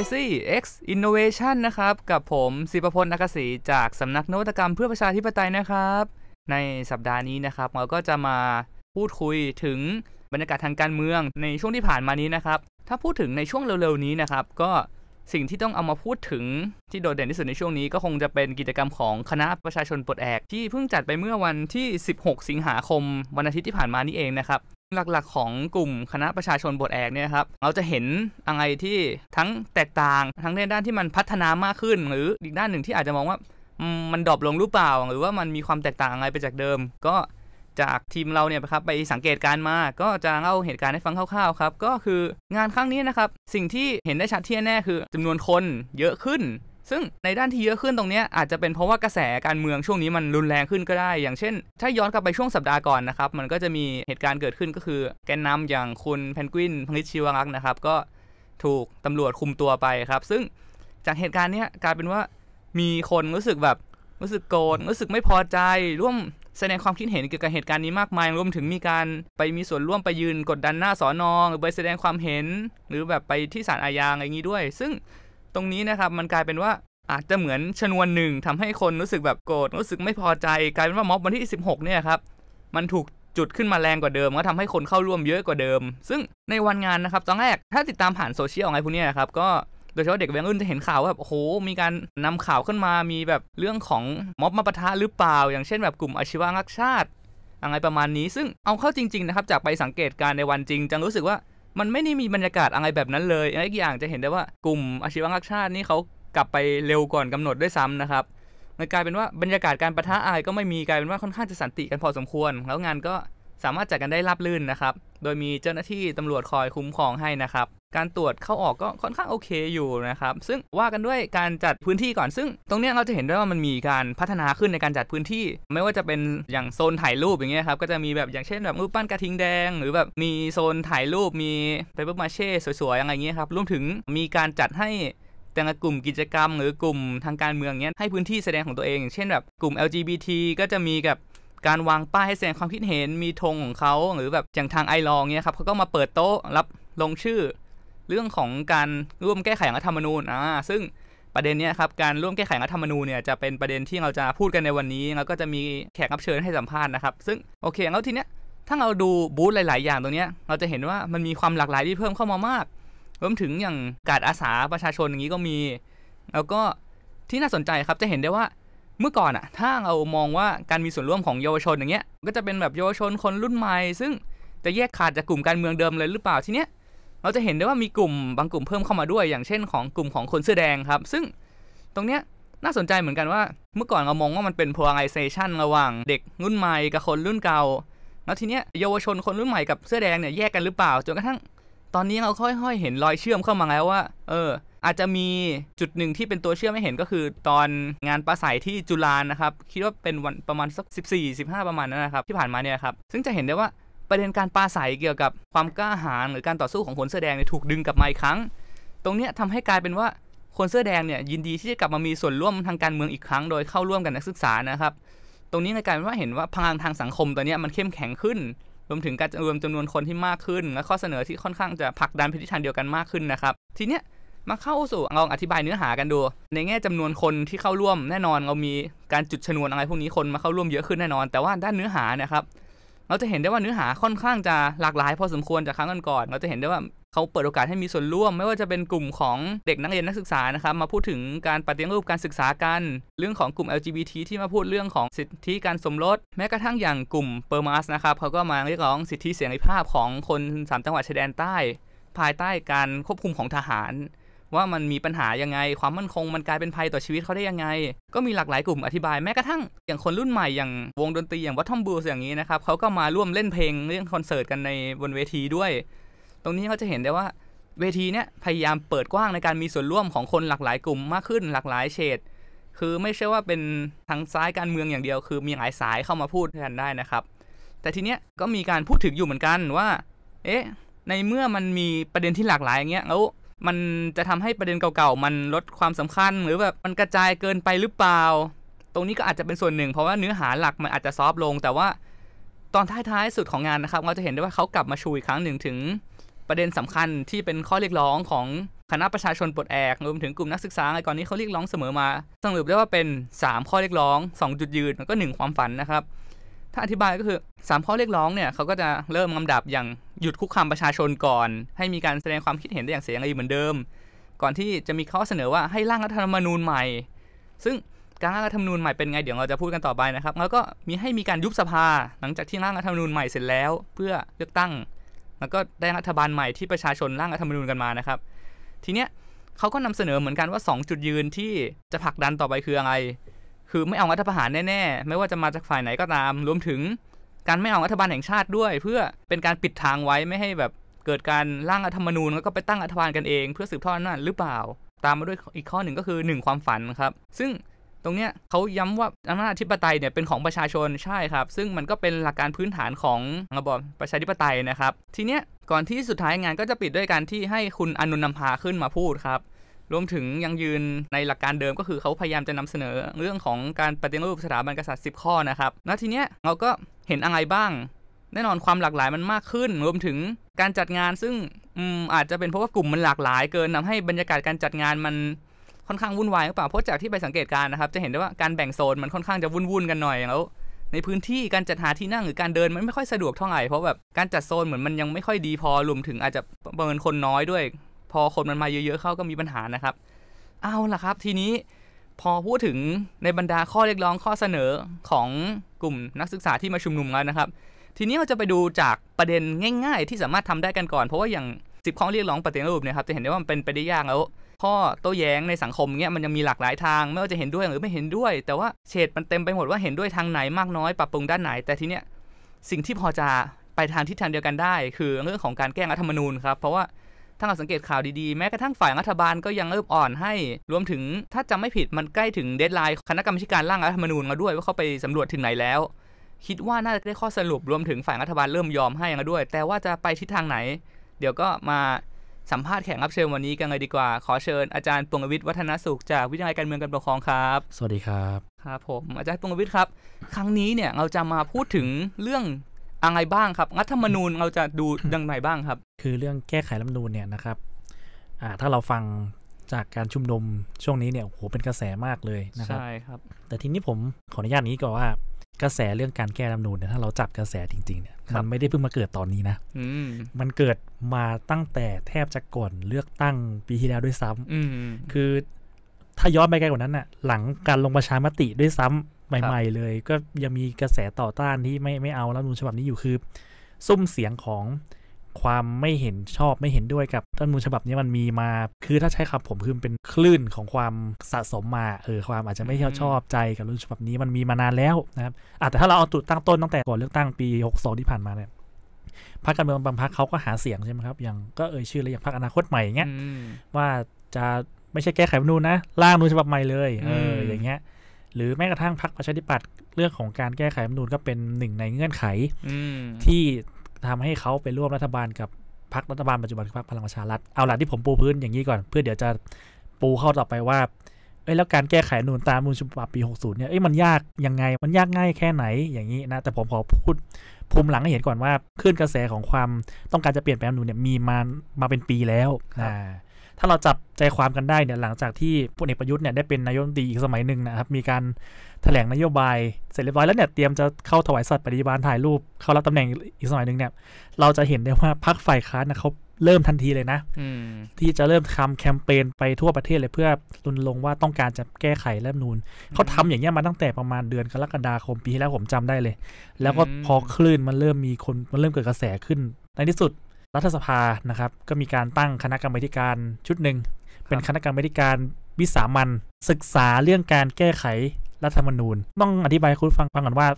a ซี o c a c y X Innovation นะครับกับผมศิปพลนักศรีจากสำนักนวัตกรรมเพื่อประชาธิปไตยนะครับ ในสัปดาห์นี้นะครับ เราก็จะมาพูดคุยถึงบรรยากาศทางการเมืองในช่วงที่ผ่านมานี้นะครับ ถ้าพูดถึงในช่วงเร็วๆนี้นะครับ ก็สิ่งที่ต้องเอามาพูดถึงที่โดดเด่นที่สุดในช่วงนี้ ก็คงจะเป็นกิจกรรมของคณะประชาชนปลดแอกที่เพิ่งจัดไปเมื่อวันที่ 16 สิงหาคมวันอาทิตย์ที่ผ่านมานี้เองนะครับหลักๆ ของกลุ่มคณะประชาชนบทแอกเนี่ยครับเราจะเห็นอะไรที่ทั้งแตกต่างทั้งในด้านที่มันพัฒนามากขึ้น หรืออีกด้านหนึ่งที่อาจจะมองว่ามันดรอปลงหรือเปล่า หรือว่ามันมีความแตกต่างอะไรไปจากเดิม ก็จากทีมเราเนี่ยครับไปสังเกตการมาก็จะเล่าเหตุการณ์ให้ฟังคร่าวๆครับก็คืองานครั้งนี้นะครับ สิ่งที่เห็นได้ชัดเที่แน่คือ จำนวนคนเยอะขึ้นซึ่งในด้านที่เยอะขึ้นตรงนี้ อาจจะเป็นเพราะว่ากระแสการเมืองช่วงนี้มันรุนแรงขึ้นก็ได้ อย่างเช่น ถ้าย้อนกลับไปช่วงสัปดาห์ก่อนนะครับ มันก็จะมีเหตุการณ์เกิดขึ้นก็คือแกนนำอย่างคุณเพนกวินพงฤชิวรักษ์นะครับ ก็ถูกตำรวจคุมตัวไปครับ ซึ่งจากเหตุการณ์นี้กลายเป็นว่ามีคนรู้สึกแบบรู้สึกโกรธรู้สึกไม่พอใจร่วมแสดงความคิดเห็นเกี่ยวกับเหตุการณ์นี้มากมายรวมถึงมีการไปมีส่วนร่วมไปยืน กดดันหน้าสอนอหรือไปแสดงความเห็น หรือแบบไปที่ศาลอาญาอะไรอย่างนี้ด้วย ซึ่งตรงนี้นะครับมันกลายเป็นว่าอาจจะเหมือนชนวนหนึ่งทำให้คนรู้สึกแบบโกรธรู้สึกไม่พอใจกลายเป็นว่าม็อบวันที่ 16 เนี่ยครับมันถูกจุดขึ้นมาแรงกว่าเดิมก็ทำให้คนเข้าร่วมเยอะกว่าเดิม ซึ่งในวันงานนะครับตอนแรกถ้าติดตามผ่านโซเชียลอะไรพวกนี้นะครับก็โดยเฉพาะเด็กแวงอื่นจะเห็นข่าวว่าแบบโอ้โห มีการนำข่าวขึ้นมามีแบบเรื่องของม็อบมาปะทะหรือเปล่าอย่างเช่นแบบกลุ่มอาชีวะรักชาติอะไรประมาณนี้ซึ่งเอาเข้าจริงๆนะครับจากไปสังเกตการในวันจริงจังรู้สึกว่ามันไม่ได้มีบรรยากาศอะไรแบบนั้นเลยอีกอย่างจะเห็นได้ว่ากลุ่มอาชีวะรักชาตินี่เขากลับไปเร็วก่อนกำหนดด้วยซ้ำนะครับมันกลายเป็นว่าบรรยากาศการประทะอะไรก็ไม่มีกลายเป็นว่าค่อนข้างจะสันติกันพอสมควร แล้วงานก็สามารถจัดกันได้ราบรื่นนะครับ โดยมีเจ้าหน้าที่ตำรวจคอยคุ้มครองให้นะครับ การตรวจเข้าออกก็ค่อนข้างโอเคอยู่นะครับ ซึ่งว่ากันด้วยการจัดพื้นที่ก่อน ซึ่งตรงนี้เราจะเห็นได้ว่ามันมีการพัฒนาขึ้นในการจัดพื้นที่ ไม่ว่าจะเป็นอย่างโซนถ่ายรูปอย่างเงี้ยครับ ก็จะมีแบบอย่างเช่น แบบรูปปั้นกระทิงแดง หรือแบบมีโซนถ่ายรูป มีเปเปอร์มาเช่ สวยๆอะไรเงี้ยครับรวมถึงมีการจัดให้แต่ละกลุ่มกิจกรรม หรือกลุ่มทางการเมืองเนี้ยให้พื้นที่แสดงของตัวเองอย่างเช่นแบบกลุ่ม LGBT ก็จะมีกับการวางป้ายให้แสดงความคิดเห็นมีธงของเขาหรือแบบอย่างทางไอรองเนี่ยครับเขาก็มาเปิดโต๊ะรับลงชื่อเรื่องของการร่วมแก้ไขรัฐธรรมนูญอ่าซึ่งประเด็นเนี้ยครับการร่วมแก้ไขรัฐธรรมนูญเนี่ยจะเป็นประเด็นที่เราจะพูดกันในวันนี้แล้วก็จะมีแขกรับเชิญให้สัมภาษณ์นะครับซึ่งโอเคแล้วทีเนี้ยถ้าเราดูบูธหลาย ๆ อย่างตรงเนี้ยเราจะเห็นว่ามันมีความหลากหลายที่เพิ่มเข้ามามากรวมถึงอย่างการอาสาประชาชนอย่างนี้ก็มี แล้วก็ที่น่าสนใจครับจะเห็นได้ว่าเมื่อก่อนอะถ้าเรามองว่าการมีส่วนร่วมของเยาวชนอย่างเงี้ยก็จะเป็นแบบเยาวชนคนรุ่นใหม่ ซึ่งจะแยกขาดจากกลุ่มการเมืองเดิมเลยหรือเปล่าทีเนี้ยเราจะเห็นได้ว่ามีกลุ่มบางกลุ่มเพิ่มเข้ามาด้วย อย่างเช่นของกลุ่มของคนเสื้อแดงครับ ซึ่งตรงเนี้ยน่าสนใจเหมือนกันว่า เมื่อก่อนเรามองว่ามันเป็น polarization ระหว่าง เด็กรุ่นใหม่กับคนรุ่นเก่าแล้วทีเนี้ยเยาวชนคนรุ่นใหม่กับเสื้อแดงเนี่ยแยกกันหรือเปล่าจนกระทั่งตอนนี้เราค่อย ๆ เห็นรอยเชื่อมเข้ามาแล้วว่า เอออาจจะมีจุดหนึ่งที่เป็นตัวเชื่อมไม่เห็นก็คือ ตอนงานปลาใสที่จุฬานะครับคิดว่าเป็นวันประมาณสักสสสิิบี่บห้าประมาณนั้นนะครับ ที่ผ่านมาเนี่ยครับซึ่งจะเห็นได้ว่าประเด็นการปลาใสเกี่ยวกับความกล้าหาญหรือการต่อสู้ของคนเสื้อแดงเนี่ยถูกดึงกลับมาอีกครั้ง ตรงนี้ททาให้กลายเป็นว่าคนเสื้อแดงเนี่ยยินดีที่จะกลับมามีส่วนร่วมทางการเมืองอีกครั้ง โดยเข้าร่วมกับนักศึกษานะครับ ตรงนี้ในการว่าเห็นว่าพลังทางสังคมตัวนี้มันเข้มแข็งขึ้นรวมถึงการรวมจำนวนคนที่มากขึ้นและข้อเสนอที่ค่อนข้างจะผลักดันไปทิศทางเดียวกันมากขึ้นนะครับทีเนี้ยมาเข้าสู่ลองอธิบายเนื้อหากันดู ในแง่จำนวนคนที่เข้าร่วมแน่นอนเรามีการจุดชนวนอะไร พวกนี้คนมาเข้าร่วมเยอะขึ้นแน่นอนแต่ว่าด้านเนื้อหานะครับ เราจะเห็นได้ว่าเนื้อหาค่อนข้างจะหลากหลาย พอสมควรจากครั้งก่อนๆเราจะเห็นได้ว่าเขาเปิดโอกาสให้มีส่วนร่วม ไม่ว่าจะเป็นกลุ่มของเด็กนักเรียนนักศึกษานะครับ มาพูดถึงการปฏิรูปการศึกษากัน เรื่องของกลุ่ม LGBT ที่มาพูดเรื่องของสิทธิการสมรสแม้กระทั่งอย่างกลุ่มเปอร์มาสนะครับเขาก็มาเรียกร้องสิทธิเสรีภาพของคนสามจังหวัดชายแดนใต้ ภายใต้การควบคุมของทหารว่ามันมีปัญหายังไงความมั่นคงมันกลายเป็นภัยต่อชีวิตเขาได้ยังไง ก็มีหลากหลายกลุ่มอธิบายแม้กระทั่งอย่างคนรุ่นใหม่อย่างวงดนตรีอย่างวัตทอมบูสอย่างนี้นะครับเขาก็มาร่วมเล่นเพลงเรื่องคอนเสิร์ตกันในบนเวทีด้วย ตรงนี้เขาจะเห็นได้ว่า เวทีเนี้ยพยายามเปิดกว้างในการมีส่วนร่วมของคนหลากหลายกลุ่มมากขึ้น หลากหลายเฉดคือไม่ใช่ว่าเป็นทางซ้ายการเมืองอย่างเดียว คือมีหลายสายเข้ามาพูดกันได้นะครับ แต่ทีเนี้ยก็มีการพูดถึงอยู่เหมือนกันว่า เอ๊ะในเมื่อมันมีประเด็นที่หลากหลายอย่างเงี้ยแล้วมันจะทำให้ประเด็นเก่าๆ มันลดความสำคัญหรือแบบมันกระจายเกินไปหรือเปล่า ตรงนี้ก็อาจจะเป็นส่วนหนึ่ง เพราะว่าเนื้อหาหลักมันอาจจะซอฟลง แต่ว่าตอนท้ายๆ สุดของงานนะครับ เราจะเห็นได้ว่าเขากลับมาชูอีกครั้งหนึ่งถึง ประเด็นสำคัญที่เป็นข้อเรียกร้องของคณะประชาชนปลดแอกรวมถึงกลุ่มนักศึกษาไอ้ก่อนนี้เขาเรียกร้องเสมอมา สรุปได้ว่าเป็น 3 ข้อเรียกร้อง 2 จุดยืนแล้วก็ 1 ความฝันนะครับถ้าอธิบายก็คือ3ข้อเรียกร้องเนี่ยเขาก็จะเริ่มลำดับอย่างหยุดคุกคามประชาชนก่อน ให้มีการแสดงความคิดเห็นได้อย่างเสรีเหมือนเดิม ก่อนที่จะมีข้อเสนอว่าให้ร่างรัฐธรรมนูญใหม่ ซึ่งการร่างรัฐธรรมนูญใหม่เป็นไงเดี๋ยวเราจะพูดกันต่อไปนะครับ แล้วก็มีให้มีการยุบสภา หลังจากที่ร่างรัฐธรรมนูญใหม่เสร็จแล้ว เพื่อเลือกตั้งแล้วก็ได้รัฐบาลใหม่ที่ประชาชนร่างรัฐธรรมนูญกันมานะครับ ทีเนี้ยเขาก็นำเสนอเหมือนกันว่า 2 จุดยืนที่จะผลักดันต่อไปคืออะไรคือไม่เอารัฐประหารแน่ ๆ ไม่ว่าจะมาจากฝ่ายไหนก็ตาม รวมถึง การไม่เอารัฐบาลแห่งชาติด้วย เพื่อเป็นการปิดทางไว้ไม่ให้แบบเกิดการร่างรัฐธรรมนูญแล้วก็ไปตั้งรัฐบาลกันเอง เพื่อสืบทอดอำนาจหรือเปล่า ตามมาด้วยอีกข้อหนึ่งก็คือ 1 ความฝันครับ ซึ่งตรงเนี้ยเขาย้ำว่าอำนาจอธิปไตยเนี่ยเป็นของประชาชนใช่ครับ ซึ่งมันก็เป็นหลักการพื้นฐานของระบอบประชาธิปไตยนะครับ ทีเนี้ยก่อนที่สุดท้ายงานก็จะปิดด้วยการที่ให้คุณอนุนนำพาขึ้นมาพูดครับรวมถึงยังยืนในหลักการเดิมก็คือเขาพยายามจะนำเสนอเรื่องของการปฏิรูปสถาบันกษัตริย์ 10 ข้อนะครับ แลทีเนี้ยเราก็เห็นอะไรบ้าง แน่นอนความหลากหลายมันมากขึ้น รวมถึงการจัดงานซึ่งออาจจะเป็นเพราะว่ากลุ่มมันหลากหลายเกินทาให้บรรยากาศการจัดงานมันค่อนข้างวุ่นวายหรือเปล่า เพราะจากที่ไปสังเกตการนะครับ จะเห็นได้ว่าการแบ่งโซนมันค่อนข้างจะวุ่นวุ่นกันหน่อย แล้ว ในพื้นที่การจัดหาที่นั่งหรือการเดินมันไม่ค่อยสะดวกเท่าไหร่ เพราะแบบการจัดโซนเหมือนมันยังไม่ค่อยดีพอ รวมถึงอาจจะประเมินคนน้อยด้วยพอคนมันมาเยอะๆ เข้าก็มีปัญหานะครับ เอาล่ะครับ ทีนี้พอพูดถึงในบรรดาข้อเรียกร้องข้อเสนอของกลุ่มนักศึกษาที่มาชุมนุมแล้วนะครับ ทีนี้เราจะไปดูจากประเด็นง่ายๆ ที่สามารถทำได้กันก่อน เพราะว่าอย่างสิบข้อเรียกร้องปฏิรูปเนี่ยครับจะเห็นได้ว่ามันเป็นไปได้ยากแล้วข้อโต้แย้งในสังคมเงี้ยมันยังมีหลากหลายทางไม่ว่าจะเห็นด้วยหรือไม่เห็นด้วย แต่ว่าเฉดมันเต็มไปหมดว่าเห็นด้วยทางไหนมากน้อย ปรับปรุงด้านไหน แต่ทีเนี้ยสิ่งที่พอจะไปทางทิศทางเดียวกันได้ คือเรื่องของการแก้รัฐธรรมนูญครับ เพราะว่าถ้าเราสังเกตข่าวดีๆ แม้กระทั่งฝ่ายรัฐบาลก็ยังเอิบอ่อนให้ รวมถึงถ้าจำไม่ผิดมันใกล้ถึงเดทไลน์คณะกรรมการร่างรัฐธรรมนูญมาด้วยว่าเขาไปสำรวจถึงไหนแล้ว คิดว่าน่าจะได้ข้อสรุปรวมถึงฝ่ายรัฐบาลเริ่มยอมให้แล้วด้วย แต่ว่าจะไปทิศทางไหน เดี๋ยวก็มาสัมภาษณ์แขกรับเชิญวันนี้กันเลยดีกว่าขอเชิญ อาจารย์ปวงวิทย์วัฒนสุขจากวิทยาลัยการเมืองการปกครองครับ สวัสดีครับครับผมอาจารย์ปวงวิทย์ครับ ครั้งนี้เนี่ยเราจะมาพูดถึงเรื่องอะไรบ้างครับรัฐธรรมนูญเราจะดูดังไงบ้างครับ คือเรื่องแก้ไขรัฐมนูญเนี่ยนะครับ อ่าถ้าเราฟังจากการชุมนุมช่วงนี้เนี่ยโอ้โหเป็นกระแสมากเลยนะครับใช่ครับแต่ทีนี้ผมขออนุญาตนี้ก่อนว่า กระแสเรื่องการแก้รัฐมนูญเนี่ยถ้าเราจับกระแสจริงๆเนี่ยมันไม่ได้เพิ่งมาเกิดตอนนี้นะมันเกิดมาตั้งแต่แทบจะก่อน เลือกตั้งปีที่แล้วด้วยซ้ำ อืคือ ถ้าย้อนไปไกลกว่านั้นน่ะ หลังการลงประชามติด้วยซ้ำใหม่ๆเลยก็ยังมีกระแสต่อต้านที่ไม่ไม่เอารล้วนูนฉบับนี้อยู่คือซุ้มเสียงของความไม่เห็นชอบไม่เห็นด้วยกับร้นมูลฉบับนี้มันมีมา คือถ้าใช้คำผมคือเป็นคลื่นของความสะสมมา เออความอาจจะไม่ชอบใจกับรันูฉบับนี้มันมีมานานแล้วนะครับอาจจะถ้าเราเอาจุดตั้งต้นตั้งแต่ก่อนเลือกตั้งปี6งที่ผ่านมาเนี่ยพรรคการเมืองบางพรรคเขาก็หาเสียงใช่ไหมครับอย่างก็เอ่ยชื่อเลยอย่างพรรคอนาคตใหม่เงี้ยว่าจะไม่ใช่แก้ไขรัฐมนูนะร่างรมนูญฉบับใหม่เลยเอออย่างเงี้ยหรือแม้กระทั่งพรรคประชาธิปัตย์เรื่องของการแก้ไขรัฐมนูญก็เป็นหนึ่งในเงื่อนไขที่ทำให้เขาไปร่วมรัฐบาลกับพรรครัฐบาลปัจจุบันพรรคพลังประชารัฐเอาหลักที่ผมปูพื้นอย่างนี้ก่อน เพื่อเดี๋ยวจะปูเข้าต่อไปว่าเอ้ยแล้วการแก้ไขนูนตามมูลฉบับปี 60 เนี่ยเอ้ยมันยากยังไงมันยากง่ายแค่ไหนอย่างนี้นะ แต่ผมขอพูดภูมิหลังให้เห็นก่อนว่าคลื่นกระแสของความต้องการจะเปลี่ยนแปลงนูนเนี่ยมีมามาเป็นปีแล้วนะถ้าเราจับใจความกันได้เนี่ยหลังจากที่พลเอกประยุทธ์เนี่ยได้เป็นนายกรัฐมนตรีอีกสมัยหนึ่งนะครับมีการแถลงนโยบายเสร็จเรียบร้อยแล้วเนี่ยเตรียมจะเข้าถวายสัตว์ปฏิบัติถ่ายรูป เข้ารับตำแหน่งอีกสมัยหนึ่งเนี่ยเราจะเห็นได้ว่าพรรคฝ่ายค้านนะเขาเริ่มทันทีเลยนะที่จะเริ่มทำแคมเปญไปทั่วประเทศเลยเพื่อรุนลงว่าต้องการจะแก้ไขรัฐมนูนเขาทำอย่างเงี้ยมาตั้งแต่ประมาณเดือนกรกฎาคมปีที่แล้วผมจำได้เลย แล้วก็พอคลื่นมันเริ่มมีคนมันเริ่มเกิดกระแสขึ้นในที่สุดรัฐสภานะครับก็มีการตั้งคณะกรรมการชุดหนึ่ง เป็นคณะกรรมการวิสามันศึกษาเรื่องการแก้ไขรัฐธรรมนูญ ต้องอธิบายคุณฟังฟังก่อนว่า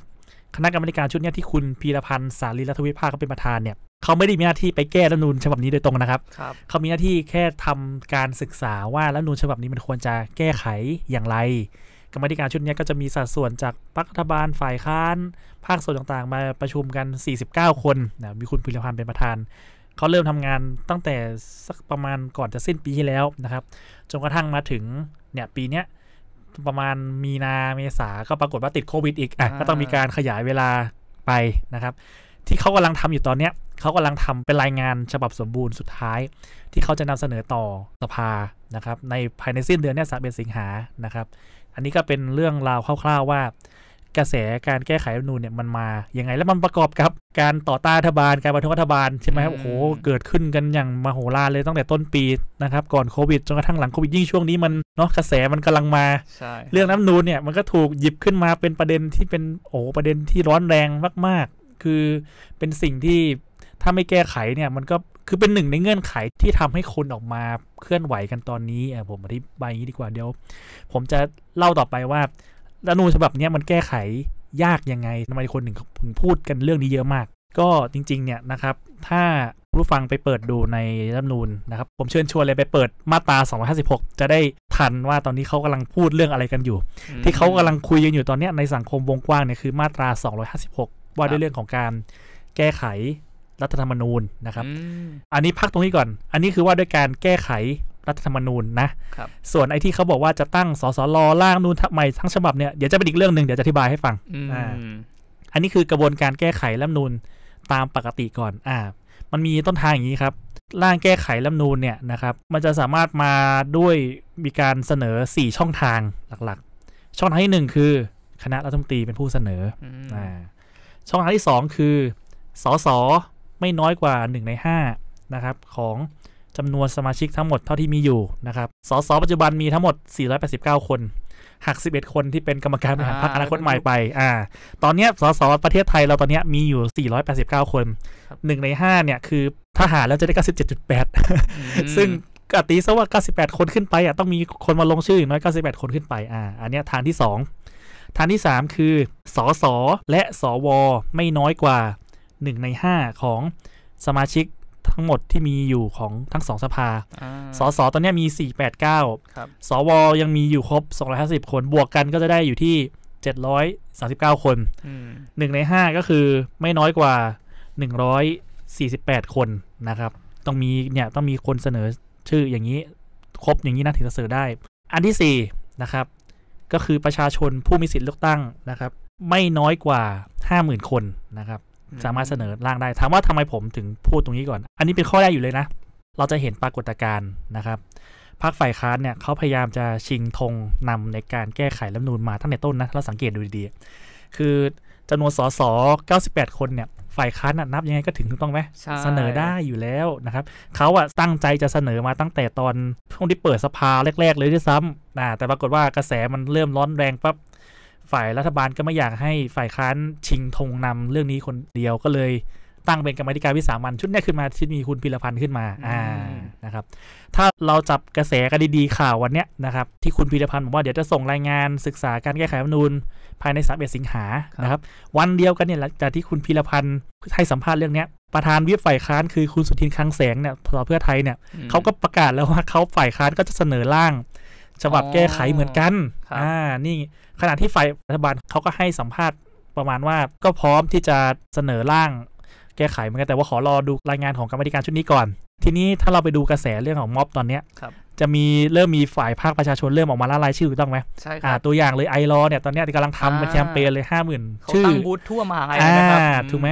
คณะกรรมการชุดนี้ที่คุณพีรพันธ์สารีรัฐวิภาคเขาเป็นประธานเนี่ยเขาไม่ได้มีหน้าที่ไปแก้รัฐธรรมนูญฉบับนี้โดยตรงนะครับรบเขา มีหน้าที่แค่ทำการศึกษาว่ารัฐธรรมนูญฉบับนี้มันควรจะแก้ไขอย่างไรกรรมธิการชุดนี้ก็จะมีสัดส่วนจากรัฐบาลฝ่ายค้าน ภาคส่วนต่างๆ มาประชุมกัน 49 คนนะมีคุณพีรพันธ์เป็นประธานเขาเริ่มทำงานตั้งแต่สักประมาณก่อนจะสิ้นปีที่แล้วนะครับจนกระทั่งมาถึงเนี่ยปีเนี้ยประมาณมีนาเมษาก็ปรากฏว่าติดโควิดอีกอ่ะก็ต้องมีการขยายเวลาไปนะครับ ที่เขากำลังทำอยู่ตอนเนี้ยเขากำลังทำเป็นรายงานฉบับสมบูรณ์สุดท้าย ที่เขาจะนำเสนอต่อสภานะครับในภายในสิ้นเดือนเนี้ยสามเือนสิงหานะครับ อันนี้ก็เป็นเรื่องราวคร่าวๆว่ากระแสการแก้ไขรัฐนูนเนี่ยมันมา ยังไงแล้วมันประกอบกับ การต่อต้านรัฐบาลการประท้วงรัฐบาลใช่ไหมครับโอ้โหเกิดขึ้นกันอย่างมโหฬารเลยตั้งแต่ต้นปี นะครับก่อนโควิด จนกระทั่งหลังโควิดยิ่งช่วงนี้มันเนาะกระแสมันกำลังมา เรื่องรัฐนูนเนี่ย มันก็ถูกหยิบขึ้นมาเป็นประเด็นที่เป็นโอ้ประเด็นที่ร้อนแรงมาก ๆ คือ เป็นสิ่งที่ถ้าไม่แก้ไขเนี่ย มันก็คือเป็นหนึ่งในเงื่อนไขที่ทำให้คนออกมาเคลื่อนไหวกันตอนนี้ผมอธิบายอย่างนี้ดีกว่าเดี๋ยว ผมจะเล่าต่อไปว่ารัฐนูญฉบับนี้มันแก้ไขยากยังไงทำไมคนถึงถึงพูดกันเรื่องนี้เยอะมาก ก็จริง ๆ เนี่ยนะครับถ้าผู้ฟังไปเปิดดูในรัฐนูนนะครับ ผมเชิญชวนเลยไปเปิดมาตรา256จะได้ทันว่าตอนนี้เขากำลังพูดเรื่องอะไรกันอยู่ ที่เขากำลังคุยกันอยู่ตอนนี้ในสังคมวงกว้างเนี่ยคือมาตรา256ว่าด้วยเรื่องของการแก้ไขรัฐธรรมนูญนะครับอันนี้พักตรงนี้ก่อน อันนี้คือว่าด้วยการแก้ไขรัฐธรรมนูญนะ ส่วนไอ้ที่เขาบอกว่าจะตั้งสสรร่างนูนใหม่ ทั้งฉบับเนี่ย เดี๋ยวจะเป็นอีกเรื่องหนึ่งเดี๋ยวจะอธิบายให้ฟังออันนี้คือกระบวนการแก้ไขรัฐนูนตามปกติก่อน อ่า มันมีต้นทางอย่างนี้ครับ ร่างแก้ไขรัฐนูนเนี่ยนะครับ มันจะสามารถมาด้วยมีการเสนอ 4 ช่องทางหลักๆ ช่องทางที่1คือคณะรัฐมนตรีเป็นผู้เสนอ อ่า ช่องทางที่2คือสสไม่น้อยกว่า1ใน5นะครับของจำนวนสมาชิกทั้งหมดเท่าที่มีอยู่นะครับ สสปัจจุบันมีทั้งหมด 489 คนหัก 11 คนที่เป็นกรรมการบริหารพรรคอนาคตใหม่ไป อ่า ตอนนี้สส ประเทศไทยเราตอนนี้มีอยู่ 489 คนหนึ่งใน 5 เนี่ยคือ ทหารแล้วจะได้ 97.8 ซึ่งกตีซะว่า 98 คนขึ้นไปอ่ะต้องมีคนมาลงชื่ออย่างน้อย 98 คนขึ้นไป อ่า อันนี้ทางที่ 2 ทางที่3 คือ สส และ สว ไม่น้อยกว่า1ใน5ของสมาชิกทั้งหมดที่มีอยู่ของทั้งสองสภา สส ตอนนี้มี 489 สวยังมีอยู่ครบ 250 คนบวกกันก็จะได้อยู่ที่ 739 คนหนึ่งใน 5 ก็คือไม่น้อยกว่า 148 คนนะครับ ต้องมีเนี่ยต้องมีคนเสนอชื่ออย่างนี้ครบอย่างนี้นะถึงจะเสนอได้ อันที่4นะครับก็คือประชาชนผู้มีสิทธิ์เลือกตั้งนะครับไม่น้อยกว่า 50,000 คนนะครับสามารถเสนอร่างได้ถามว่าทำไมผมถึงพูดตรงนี้ก่อน อันนี้เป็นข้อแรกอยู่เลยนะ เราจะเห็นปรากฏการณ์นะครับพรรคฝ่ายค้านเนี่ยเขาพยายามจะชิงธงนำในการแก้ไขรัฐนูนมาตั้งแต่ต้นนะเราสังเกตดูดีๆ คือจำนวนสส98คนเนี่ยฝ่ายค้านนับยังไงก็ถึงถูกต้องไหมเสนอได้อยู่แล้วนะครับเขาอะตั้งใจจะเสนอมาตั้งแต่ตอนช่วงที่เปิดสภาแรกๆ เลยด้วยซ้ำนะแต่ปรากฏว่ากระแสมันเริ่มร้อนแรงปั๊บฝ่ายรัฐบาลก็ไม่อยากให้ฝ่ายค้านชิงธงนำเรื่องนี้คนเดียวก็เลยตั้งเป็นกรรมธิการวิสามันชุดนี้ขึ้นมาที่มีคุณพิรพันธ์ขึ้นมาอ่านะครับถ้าเราจับกระแสกันดีๆ ข่าววันเนี้ยนะครับที่คุณพิรพันธ์บอกว่าเดี๋ยวจะส่งรายงานศึกษาการแก้ไขรัฐมนูญภายใน3เสิงหานะครับวันเดียวกันเนี่ยหลังจากที่คุณพิรพันธ์ให้สัมภาษณ์เรื่องเนี้ยประธานวิบฝ่ายค้านคือคุณสุทินคลังแสงเนี่ยพอเพื่อไทยเนี่ยเขาก็ประกาศแล้วว่าเขาฝ่ายค้านก็จะเสนอร่างฉบับแก้ไขเหมือนกัน อ่า นี่ขณะที่ฝ่ายรัฐบาลเขาก็ให้สัมภาษณ์ประมาณว่าก็พร้อมที่จะเสนอร่างแก้ไขเหมือนกันแต่ว่าขอรอดูรายงานของกรรมธิการชุดนี้ก่อน ทีนี้ถ้าเราไปดูกระแสเรื่องของม็อบตอนเนี้ยจะมีเริ่มมีฝ่ายภาคประชาชนเริ่มออกมาล่ารายชื่อต้องไหมใช่ครับตัวอย่างเลยไอรอเนี่ย ตอนนี้กำลังทำเป็นแคมเปญเลยห้าหมื่นชื่อตั้งบูธทั่วมาาะไรนะครับถูกไหม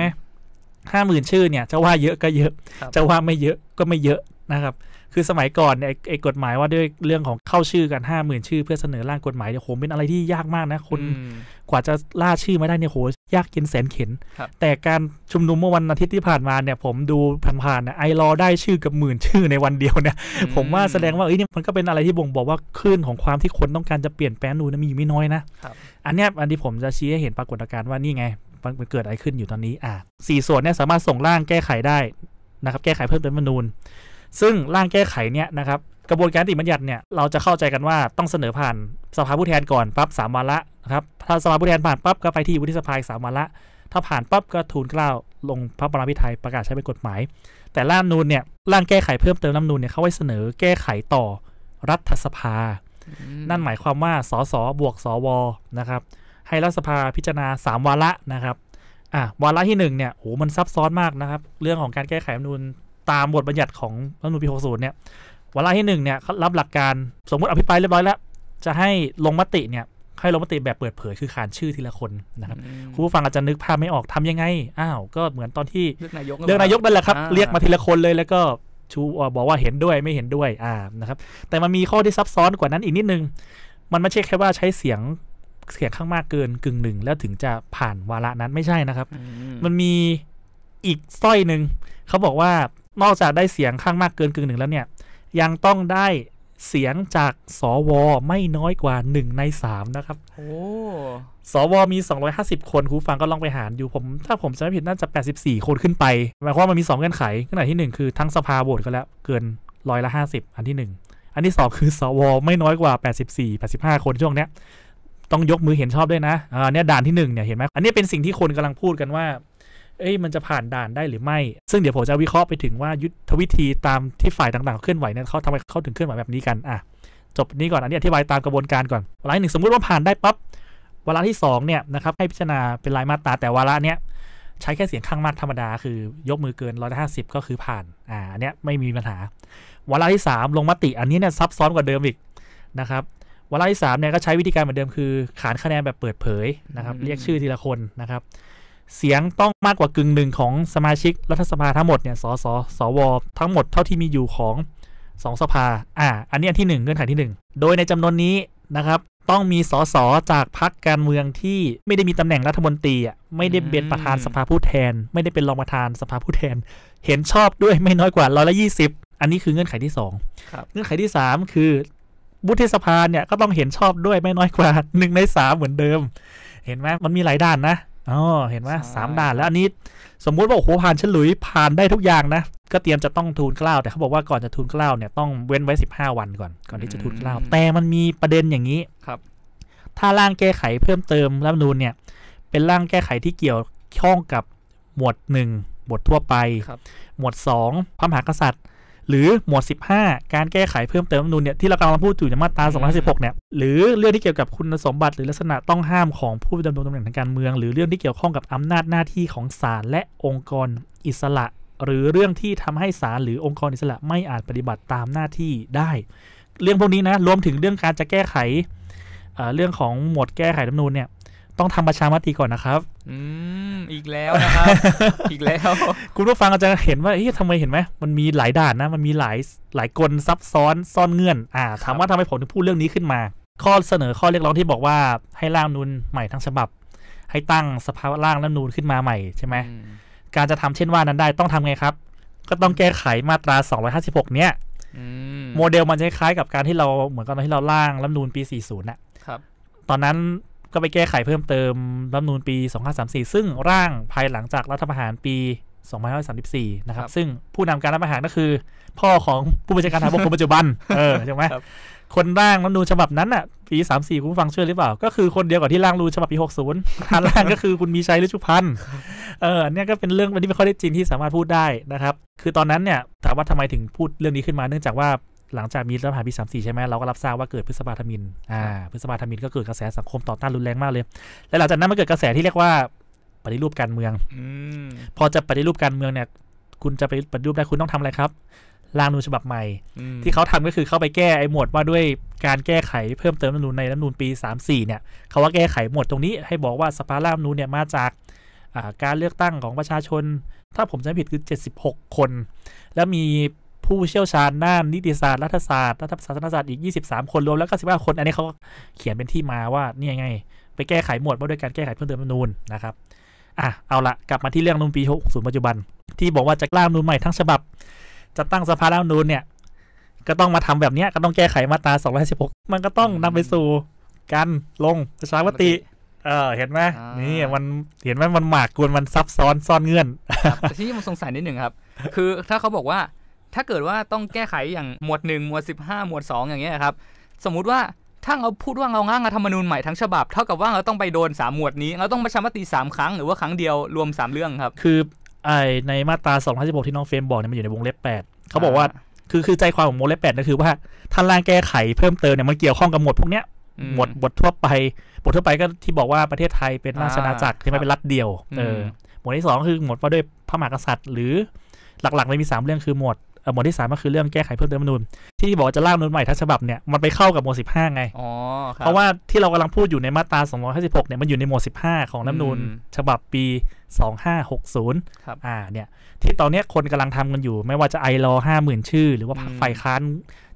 ห้าหมื่นชื่อเนี่ย จะว่าเยอะก็เยอะจะว่าไม่เยอะก็ไม่เยอะนะครับคือสมัยก่อนเนี่ยไอ้กฎหมายว่าด้วยเรื่องของเข้าชื่อกันห้าหมื่นชื่อเพื่อเสนอร่างกฎหมายเนี่ยโหเป็นอะไรที่ยากมากนะคนกว่าจะล่าชื่อมาได้เนี่ยโหยากเย็นแสนเข็นแต่การชุมนุมเมื่อวันอาทิตย์ที่ผ่านมาเนี่ยผมดูผ่านๆนะไอรอได้ชื่อกับหมื่นชื่อในวันเดียวนะผมว่าแสดงว่าเอ้ยมันก็เป็นอะไรที่บ่งบอกว่าคลื่นของความที่คนต้องการจะเปลี่ยนแปลงนูนะมีอยู่ไม่น้อยนะอันนี้อันที่ผมจะชี้ให้เห็นปรากฏการณ์ว่านี่ไงมันเกิดอะไรขึ้นอยู่ตอนนี้อ่ะสี่ส่วนเนี่ยสามารถส่งร่างแก้ไขได้นะครับแก้ไขเพิ่มเติมมนูซึ่ง ร่างแก้ไขเนี่ยนะครับกระบวนการติบัญญัติเนี่ยเราจะเข้าใจกันว่าต้องเสนอผ่านสภาผู้แทนก่อนปั๊บสามวันละนะครับถ้าสภาผู้แทนผ่านปั๊บก็ไปที่วุฒิสภาสามวันละถ้าผ่านปั๊บก็ทูลเกล้าลงพระบรมพิไทยประกาศใช้เป็นกฎหมาย แต่ร่างนูนเนี่ยร่างแก้ไขเพิ่มเติมรางนูนเนี่ยเขาไว้เสนอแก้ไขต่อรัฐสภา นั่นหมายความว่าสสบวกสวนะครับให้รัฐสภาพิจารณา3วาระนะครับอ่ะวาระที่1เนี่ยโหมันซับซ้อนมากนะครับเรื่องของการแก้ไขรัฐนูนตามบทบัญญัติของรัฐธรรีหูศูนย์เนี่ย วาระที่หนึ่งเนี่ยรับหลักการสมมติอภิปรายเรียบร้อยแล้ว จะให้ลงมติเนี่ย ให้ลงมติแบบเปิดเผยคือขานชื่อทีละคนนะครับคุณผู้ฟังอาจจะนึกภาพไม่ออกทำยังไง อ้าว ก็เหมือนตอนที่เลือกนายกเลือกนายกนั่นแหละครับ เรียกมาทีละคนเลยแล้วก็ชูบอกว่าเห็นด้วยไม่เห็นด้วยอ่านะครับแต่มันมีข้อที่ซับซ้อนกว่านั้นอีกนิดนึงมันไม่ใช่แค่ว่าใช้เสียงเสียงข้างมากเกินกึ่งหนึ่งแล้วถึงจะผ่านวาระนั้นไม่ใช่นะครับ มันมีอีกสร้อยหนึ่งเขาบอกว่านอกจากได้เสียงข้างมากเกินกึ่งหนึ่งแล้วเนี่ยยังต้องได้เสียงจากสวไม่น้อยกว่า 1 ใน 3 นะครับโอ้สวมี 250 คนคุณฟังก็ลองไปหารอยู่ผม ถ้าผมจำไม่ผิดน่าจะ84 คนขึ้นไปหมายความว่ามันมี 2 เงื่อนไขเงื่อนที่1คือทั้งสภาโหวตก็แล้วเกินร้อยละ50 อันที่ 1 อันที่2คือสวไม่น้อยกว่า 84 85คนช่วงเนี้ยต้องยกมือเห็นชอบด้วยนะอ่าเนี่ยด่านที่1เนี่ยเห็นไหมอันนี้เป็นสิ่งที่คนกำลังพูดกันว่าเอ้ยมันจะผ่านด่านได้หรือไม่ ซึ่งเดี๋ยวผมจะวิเคราะห์ไปถึงว่ายุทธวิธีตามที่ฝ่ายต่างๆเคลื่อนไหวเนี่ยเขาทำไมเขาถึงเคลื่อนไหวแบบนี้กันอ่ะ จบนี้ก่อนอันนี้อธิบายตามกระบวนการก่อนวาระหนึ่งสมมติว่าผ่านได้ปั๊บ วาระที่2เนี่ยนะครับให้พิจารณาเป็นรายมาตราแต่วาระเนี้ยใช้แค่เสียงข้างมากธรรมดาคือยกมือเกิน 150 ก็คือผ่านอ่าอันเนี้ยไม่มีปัญหา วาระที่ 3 ลงมติอันนี้เนี่ยซับซ้อนกว่าเดิมอีกนะครับ วาระที่3เนี่ยก็ใช้วิธีการเหมือนเดิมคือขานคะแนนแบบเปิดเผยนะครับเรียกชื่อทีละคนนะครับเสียงต้องมากกว่ากึ่งหนึ่งของสมาชิกรัฐสภาทั้งหมดเนี่ย สสสวทั้งหมดเท่าที่มีอยู่ของสองสภา อ่า อันนี้อันที่1เงื่อนไขที่ 1 โดยในจำนวนนี้นะครับ ต้องมีสสจากพรรคการเมืองที่ไม่ได้มีตำแหน่งรัฐมนตรีอ่ะไม่ได้เป็นประธานสภาผู้แทน ไม่ได้เป็นรองประธานสภาผู้แทน เห็นชอบด้วยไม่น้อยกว่าร้อยละยี่สิบอันนี้คือเงื่อนไขที่2เงื่อนไขที่ 3 คือบุฒิสภาเนี่ยก็ต้องเห็นชอบด้วยไม่น้อยกว่า1ใน3เหมือนเดิม เห็นไหมมันมีหลายด้านนะอ๋อเห็นไหมสามด่านแล้วอันนี้ สมมุติว่าโอ้โหผ่านฉลุยผ่านได้ทุกอย่างนะก็เตรียมจะต้องทูลเกล้าแต่เขาบอกว่าก่อนจะทูลเกล้าเนี่ยต้องเว้นไว้สิบห้าวันก่อน ก่อนที่จะทูลเกล้าแต่มันมีประเด็นอย่างนี้ครับถ้าร่างแก้ไขเพิ่มเติมรัฐมนูลเนี่ยเป็นร่างแก้ไขที่เกี่ยวข้องกับหมวดหนึ่งบททั่วไปหมวดสองพระมหากษัตริย์หรือหมวด 15 การแก้ไขเพิ่มเติมรัฐนูนเนี่ยที่เรากำลังพูดอยู่ในมาตรา256เนี่ยหรือเรื่องที่เกี่ยวกับคุณสมบัติหรือลักษณะต้องห้ามของผู้ดำรงตำแหน่งทางการเมือง หรือเรื่องที่เกี่ยวข้องกับอำนาจหน้าที่ของศาลและองค์กรอิสระ หรือเรื่องที่ทำให้ศาลหรือองค์กรอิสระไม่อาจปฏิบัติตามหน้าที่ได้ เรื่องพวกนี้นะรวมถึงเรื่องการจะแก้ไขเรื่องของหมวดแก้ไขรัฐนูนเนี่ยต้องทำประชามติก่อนนะครับ อืม อีกแล้วนะครับ อีกแล้ว คุณผู้ฟังอาจจะเห็นว่าเฮ้ยทำไมเห็นไหม มันมีหลายด่านนะ มันมีหลายหลายกลซับซ้อนซ่อนเงื่อน อ่า ถามว่าทำไมผมถึงพูดเรื่องนี้ขึ้นมา ข้อเสนอข้อเรียกร้องที่บอกว่าให้ร่างนูนใหม่ทั้งฉบับ ให้ตั้งสภาร่างรัฐนูนขึ้นมาใหม่ใช่ไหมการจะทำเช่นว่านั้นได้ต้องทำไงครับ ก็ต้องแก้ไขมาตรา 256เนี้ยโมเดลมันจะคล้ายกับการที่เราเหมือนกับตอนที่เราร่างรัฐนูนปี40น่ะตอนนั้นก็ไปแก้ไขเพิ่มเติมรัฐนูลปี 2534 ซึ่งร่างภายหลังจากรัฐประหารปี 2534 นะครับ ซึ่งผู้นำการรัฐประหารก็คือ พ่อของผู้บัญชาการทหารบกคนปัจจุบัน เออ ใช่ไหมคนร่างรัฐนูลฉบับนั้นอ่ะปี 34 คุณฟังเชื่อหรือเปล่า ก็คือคนเดียวกับที่ร่างรูฉบับปี 60 ท่านร่างก็คือคุณมีชัยฤชุพันธ์เออเนี่ยก็เป็นเรื่องที่ไม่ค่อยได้จริงที่สามารถพูดได้นะครับ คือตอนนั้นเนี่ยถามว่าทำไมถึงพูดเรื่องนี้ขึ้นมาเนื่องจากว่าหลังจากมีรัฐประหารปีสามสี่ใช่ไหมเราก็รับทราบว่า เกิดพฤษภาธมินอ่าพฤษภาธมินก็เกิดกระแสสังคมต่อต้านรุนแรงมากเลย และหลังจากนั้นมันเกิดกระแสที่เรียกว่าปฏิรูปการเมืองอพอจะปฏิรูปการเมืองเนี่ย คุณจะไปปฏิรูปได้คุณ ต้องทำอะไรครับ ร่างนูนฉบับใหม่ ที่เขาทำก็คือเข้าไปแก้ไอ้หมวดว่าด้วยการแก้ไขเพิ่มเติมรัฐนูนในรัฐนูนปี34เนี่ย เขาว่าแก้ไขหมวดตรงนี้ให้บอกว่าสภาร่างนูนเนี่ยมาจากการเลือกตั้งของประชาชน ถ้าผมจำผิดคือ 76 คน แล้วมีผู้เชี่ยวชาญด้าน นิติศาสตร์รัฐศาสตร์รัฐศาสนศาสตร์ อีก 23 คนรวมแล้วก็ 1 5 คนอันนี้เขาเขียนเป็นที่มาว่านี่ยไง ไปแก้ไขหมวด ว่าด้วยการแก้ไขเพิ่มเติมรัฐธรรมนูญนะครับอ่ะเอาละกลับมาที่เรื่องนุ่ปี 60 ปัจจุบัน ที่บอกว่าจะร่างนูนใหม่ทั้งฉบับ จะตั้งสภาร่างนูนเนี่ย ก็ต้องมาทำแบบนี้ก็ต้องแก้ไขมาตรา216มันก็ต้องนำไปสู่การลงประชามติเออเห็นไหมนี่มันเห็นไหมมันหมากกวนมันซับซ้อนซ่อนเงื่อนที่ผมสงสัยนิดหนึ่งครับ คือถ้าเขาบอกว่าถ้าเกิดว่าต้องแก้ไขอย่างหมวด1หมวด15หมวด 2 อย่างเงี้ยครับสมมุติว่าถ้าเราพูดว่าเราร่างรัฐธรรมนูญใหม่ทั้งฉบับเท่ากับว่าเราต้องไปโดน3หมวดนี้เราต้องประชามติ 3 ครั้งหรือว่าครั้งเดียวรวม 3 เรื่องครับคือไอในมาตรา2 5 6ที่น้องเฟรมบอกเนี่ยมันอยู่ในวงเล็บ8เขาบอกว่าคือคือใจความของวงเล็บ8ก็คือว่าท่านร่างแก้ไขเพิ่มเติมเนี่ยมันเกี่ยวข้องกับหมวดพวกเนี้ยหมวดบททั่วไป บททั่วไปก็ที่บอกว่าประเทศไทยเป็นราชอาณาจักรที่ไม่เป็นรัฐเดียวเออหมวดที่ 2 คือหมวดว่าด้วยพระมหากษัตริย์หรือหลักๆเลยมี 3 เรื่องคือหมวดหมวดที่สามก็คือเรื่องแก้ไขเพิ่มเติมรัฐมนูญที่บอกจะร่างรัฐมนูญใหม่ทั้งฉบับเนี่ยมันไปเข้ากับหมวดสิบห้าไงเพราะว่าที่เรากำลังพูดอยู่ในมาตราสองร้อยห้าสิบหกเนี่ยมันอยู่ในหมวดสิบห้าของรัฐมนูญฉบับปีสองห้าหกศูนย์อ่าเนี่ยที่ตอนนี้คนกำลังทำกันอยู่ไม่ว่าจะไอรอห้าหมื่นชื่อ หรือว่าฝ่ายค้าน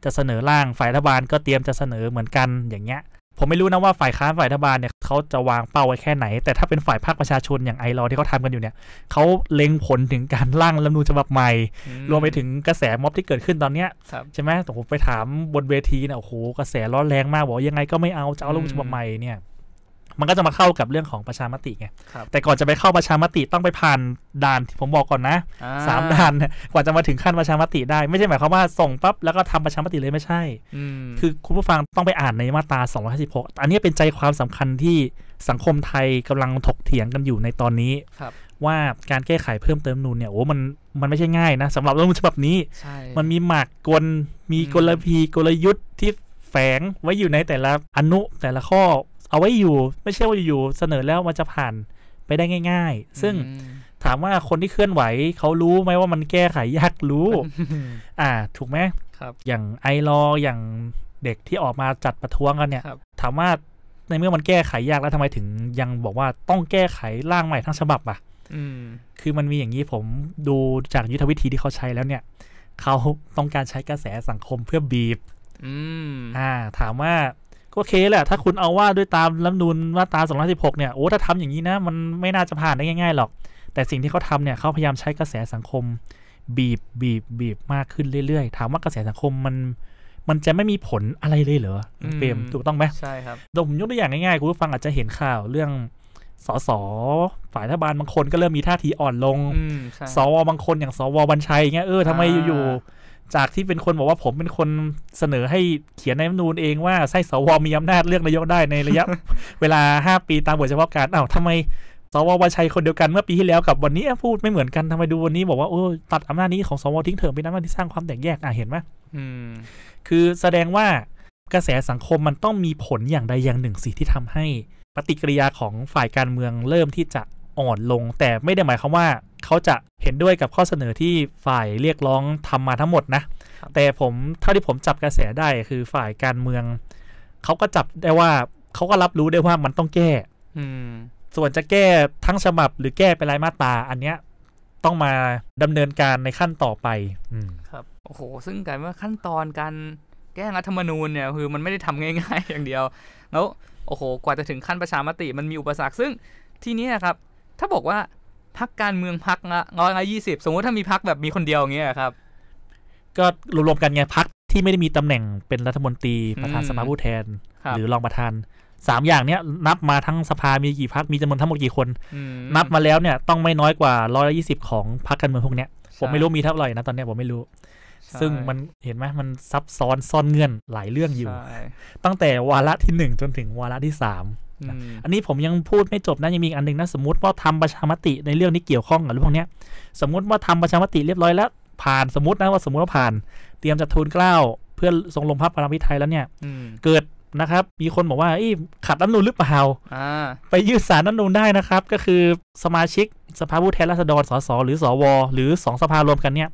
จะเสนอร่างฝ่ายรัฐบาลก็เตรียมจะเสนอเหมือนกันอย่างเงี้ยผมไม่รู้นะว่าฝ่ายค้านฝ่ายรัฐบาลเนี่ยเขาจะวางเป้าไว้แค่ไหน แต่ถ้าเป็นฝ่ายภาคประชาชนอย่างไอรอที่เขาทำกันอยู่เนี่ยเขาเล็งผลถึงการร่างรัฐธรรมนูญฉบับใหม่ รวมไปถึงกระแสม็อบที่เกิดขึ้นตอนเนี้ยใช่ไหมผมไปถามบนเวทีเนี่ยโอ้โหกระแสร้อนแรงมากบอกยังไงก็ไม่เอาจะเอารัฐธรรมนูญฉบับใหม่เนี่ยมันก็จะมาเข้ากับเรื่องของประชามติไง แต่ก่อนจะไปเข้าประชามติต้องไปผ่านด่านที่ผมบอกก่อนนะ สามด่าน กว่าจะมาถึงขั้นประชามติได้ ไม่ใช่หมายความว่าส่งปั๊บแล้วก็ทำประชามติเลยไม่ใช่คือคุณผู้ฟังต้องไปอ่านในมาตรา256อันนี้เป็นใจความสำคัญที่สังคมไทยกำลังถกเถียงกันอยู่ในตอนนี้ว่าการแก้ไขเพิ่มเติมนูนเนี่ย โอ้ มัน มันไม่ใช่ง่าย นะสำหรับรัฐมนูญฉบับนี้ มันมีหมากกลมีกลพีกลยุทธ์ที่แฝงไว้อยู่ในแต่ละอนุแต่ละข้อเอาไว้อยู่ไม่ใช่ว่าอยู่เสนอแล้วมันจะผ่านไปได้ง่าย ๆ ซึ่งถามว่าคนที่เคลื่อนไหวเขารู้ไหมว่ามันแก้ไขยากรู้ อ่า ถูกไหมครับ อย่างไอรออย่างเด็กที่ออกมาจัดประท้วงกันเนี่ย ถามว่าในเมื่อมันแก้ไขยากแล้วทำไมถึง ยังบอกว่าต้องแก้ไขร่างใหม่ทั้งฉบับอ่ะคือมันมีอย่างนี้ ผมดูจากยุทธวิธีที่เขาใช้แล้วเนี่ยเขาต้องการใช้กระแสสังคมเพื่อบีบอ่า ถามว่าก็โอเคแหละถ้าคุณเอาว่าด้วยตามรัฐนูลมาตรา216เนี่ยโอ้ถ้าทำอย่างนี้นะมันไม่น่าจะผ่านได้ง่าย ๆหรอก แต่สิ่งที่เขาทำเนี่ยเขาพยายามใช้กระแสสังคม บีบบีบ บีบมากขึ้นเรื่อยๆถามว่ากระแสสังคมมัน มันจะไม่มีผลอะไรเลยเหรอเปรมถูกต้องไหมใช่ครับผมยกตัวอย่างง่ายๆคุณผู้ฟังอาจจะเห็นข่าว เรื่องสสฝ่ายรัฐบาลบางคนก็เริ่มมีท่าทีอ่อนลงสวบางคนอย่างสวบัญชัยเงี้ยเออทำไมอยู่ๆจากที่เป็นคนบอกว่าผมเป็นคนเสนอให้เขียนในรัฐนูนเองว่าไส้สว มี อำนาจ เลือกนายกได้ในระยะ เวลา5ปีตามบทเฉพาะการอ้าวทำไม สววชัยคนเดียวกัน เมื่อ ปีที่แล้วกับวันนี้พูดไม่เหมือนกันทำไมดูวันนี้ บอกว่าโอ้ตัด อำนาจ นี้ของสวทิ้งเถอะเป็นอำนาจที่สร้างความแตกแยกอ่ะเห็นไหมคือแสดงว่ากระแสสังคมมันต้องมีผลอย่างใดอย่างหนึ่งสิที่ทำให้ปฏิกิริยาของฝ่ายการเมืองเริ่มที่จะอ่อนลงแต่ไม่ได้หมายความว่า เขาจะเห็นด้วยกับข้อเสนอที่ฝ่ายเรียกร้องทำมาทั้งหมดนะ แต่ผมเท่าที่ผมจับกระแสได้คือฝ่ายการเมือง เขาก็จับได้ว่า เขาก็รับรู้ได้ว่ามันต้องแก้ อืส่วนจะแก้ทั้งฉบับ หรือแก้เป็นรายมาตราอันเนี้ยต้องมาดำเนินการในขั้นต่อไปอครับโอ้โหซึ่งกลายว่าขั้นตอนการแก้รัฐธรรมนูญเนี่ยคือมันไม่ได้ทำง่าย ๆ อย่างเดียว แล้วโอ้โห กว่าจะถึงขั้นประชามติ มันมีอุปสรรคซึ่งที่นี้ครับถ้าบอกว่าพักการเมืองพักละร้อยละยี่สิบสมมติถ้ามีพักแบบมีคนเดียวอย่างเงี้ยครับก็รวมๆกันไงพักที่ไม่ได้มีตำแหน่งเป็นรัฐมนตรีประธานสภาผู้แทน หรือรองประธานสามอย่างเนี้ย นับมาทั้งสภามีกี่พักมีจำนวนทั้งหมดกี่คนนับมาแล้วเนี่ย ต้องไม่น้อยกว่าร้อยยี่สิบของพักการเมืองพวกเนี้ยผมไม่รู้มีเท่าไหร่นะตอนเนี้ยผมไม่รู้ ซึ่งมันเห็นไหมมันซับซ้อนซ่อนเงื่อนหลายเรื่องอยู่ ตั้งแต่วาระที่หนึ่งจนถึงวาระที่สามอันนี้ผมยังพูดไม่จบนะยังมีอันหนึ่งนะสมมติว่าทำประชามติในเรื่องนี้ เกี่ยวข้องกับเรื่องพวกนี้สมมติว่าทำประชามติเรียบร้อยแล้วผ่านสมมตินะว่าสมมติว่าผ่านเตรียมจะทูลเกล้าเพื่อทรงลงพระปรมาิไทยแล้วเนี่ยเกิดนะครับมีคนบอกว่าขัดรัฐนูนหรือเปล่าไปยื่นสารรัฐนูนได้นะครับ ก็คือสมาชิกสภาผู้แทนราษฎรสสหรือสวหรือสองสภารวม กันเนี่ย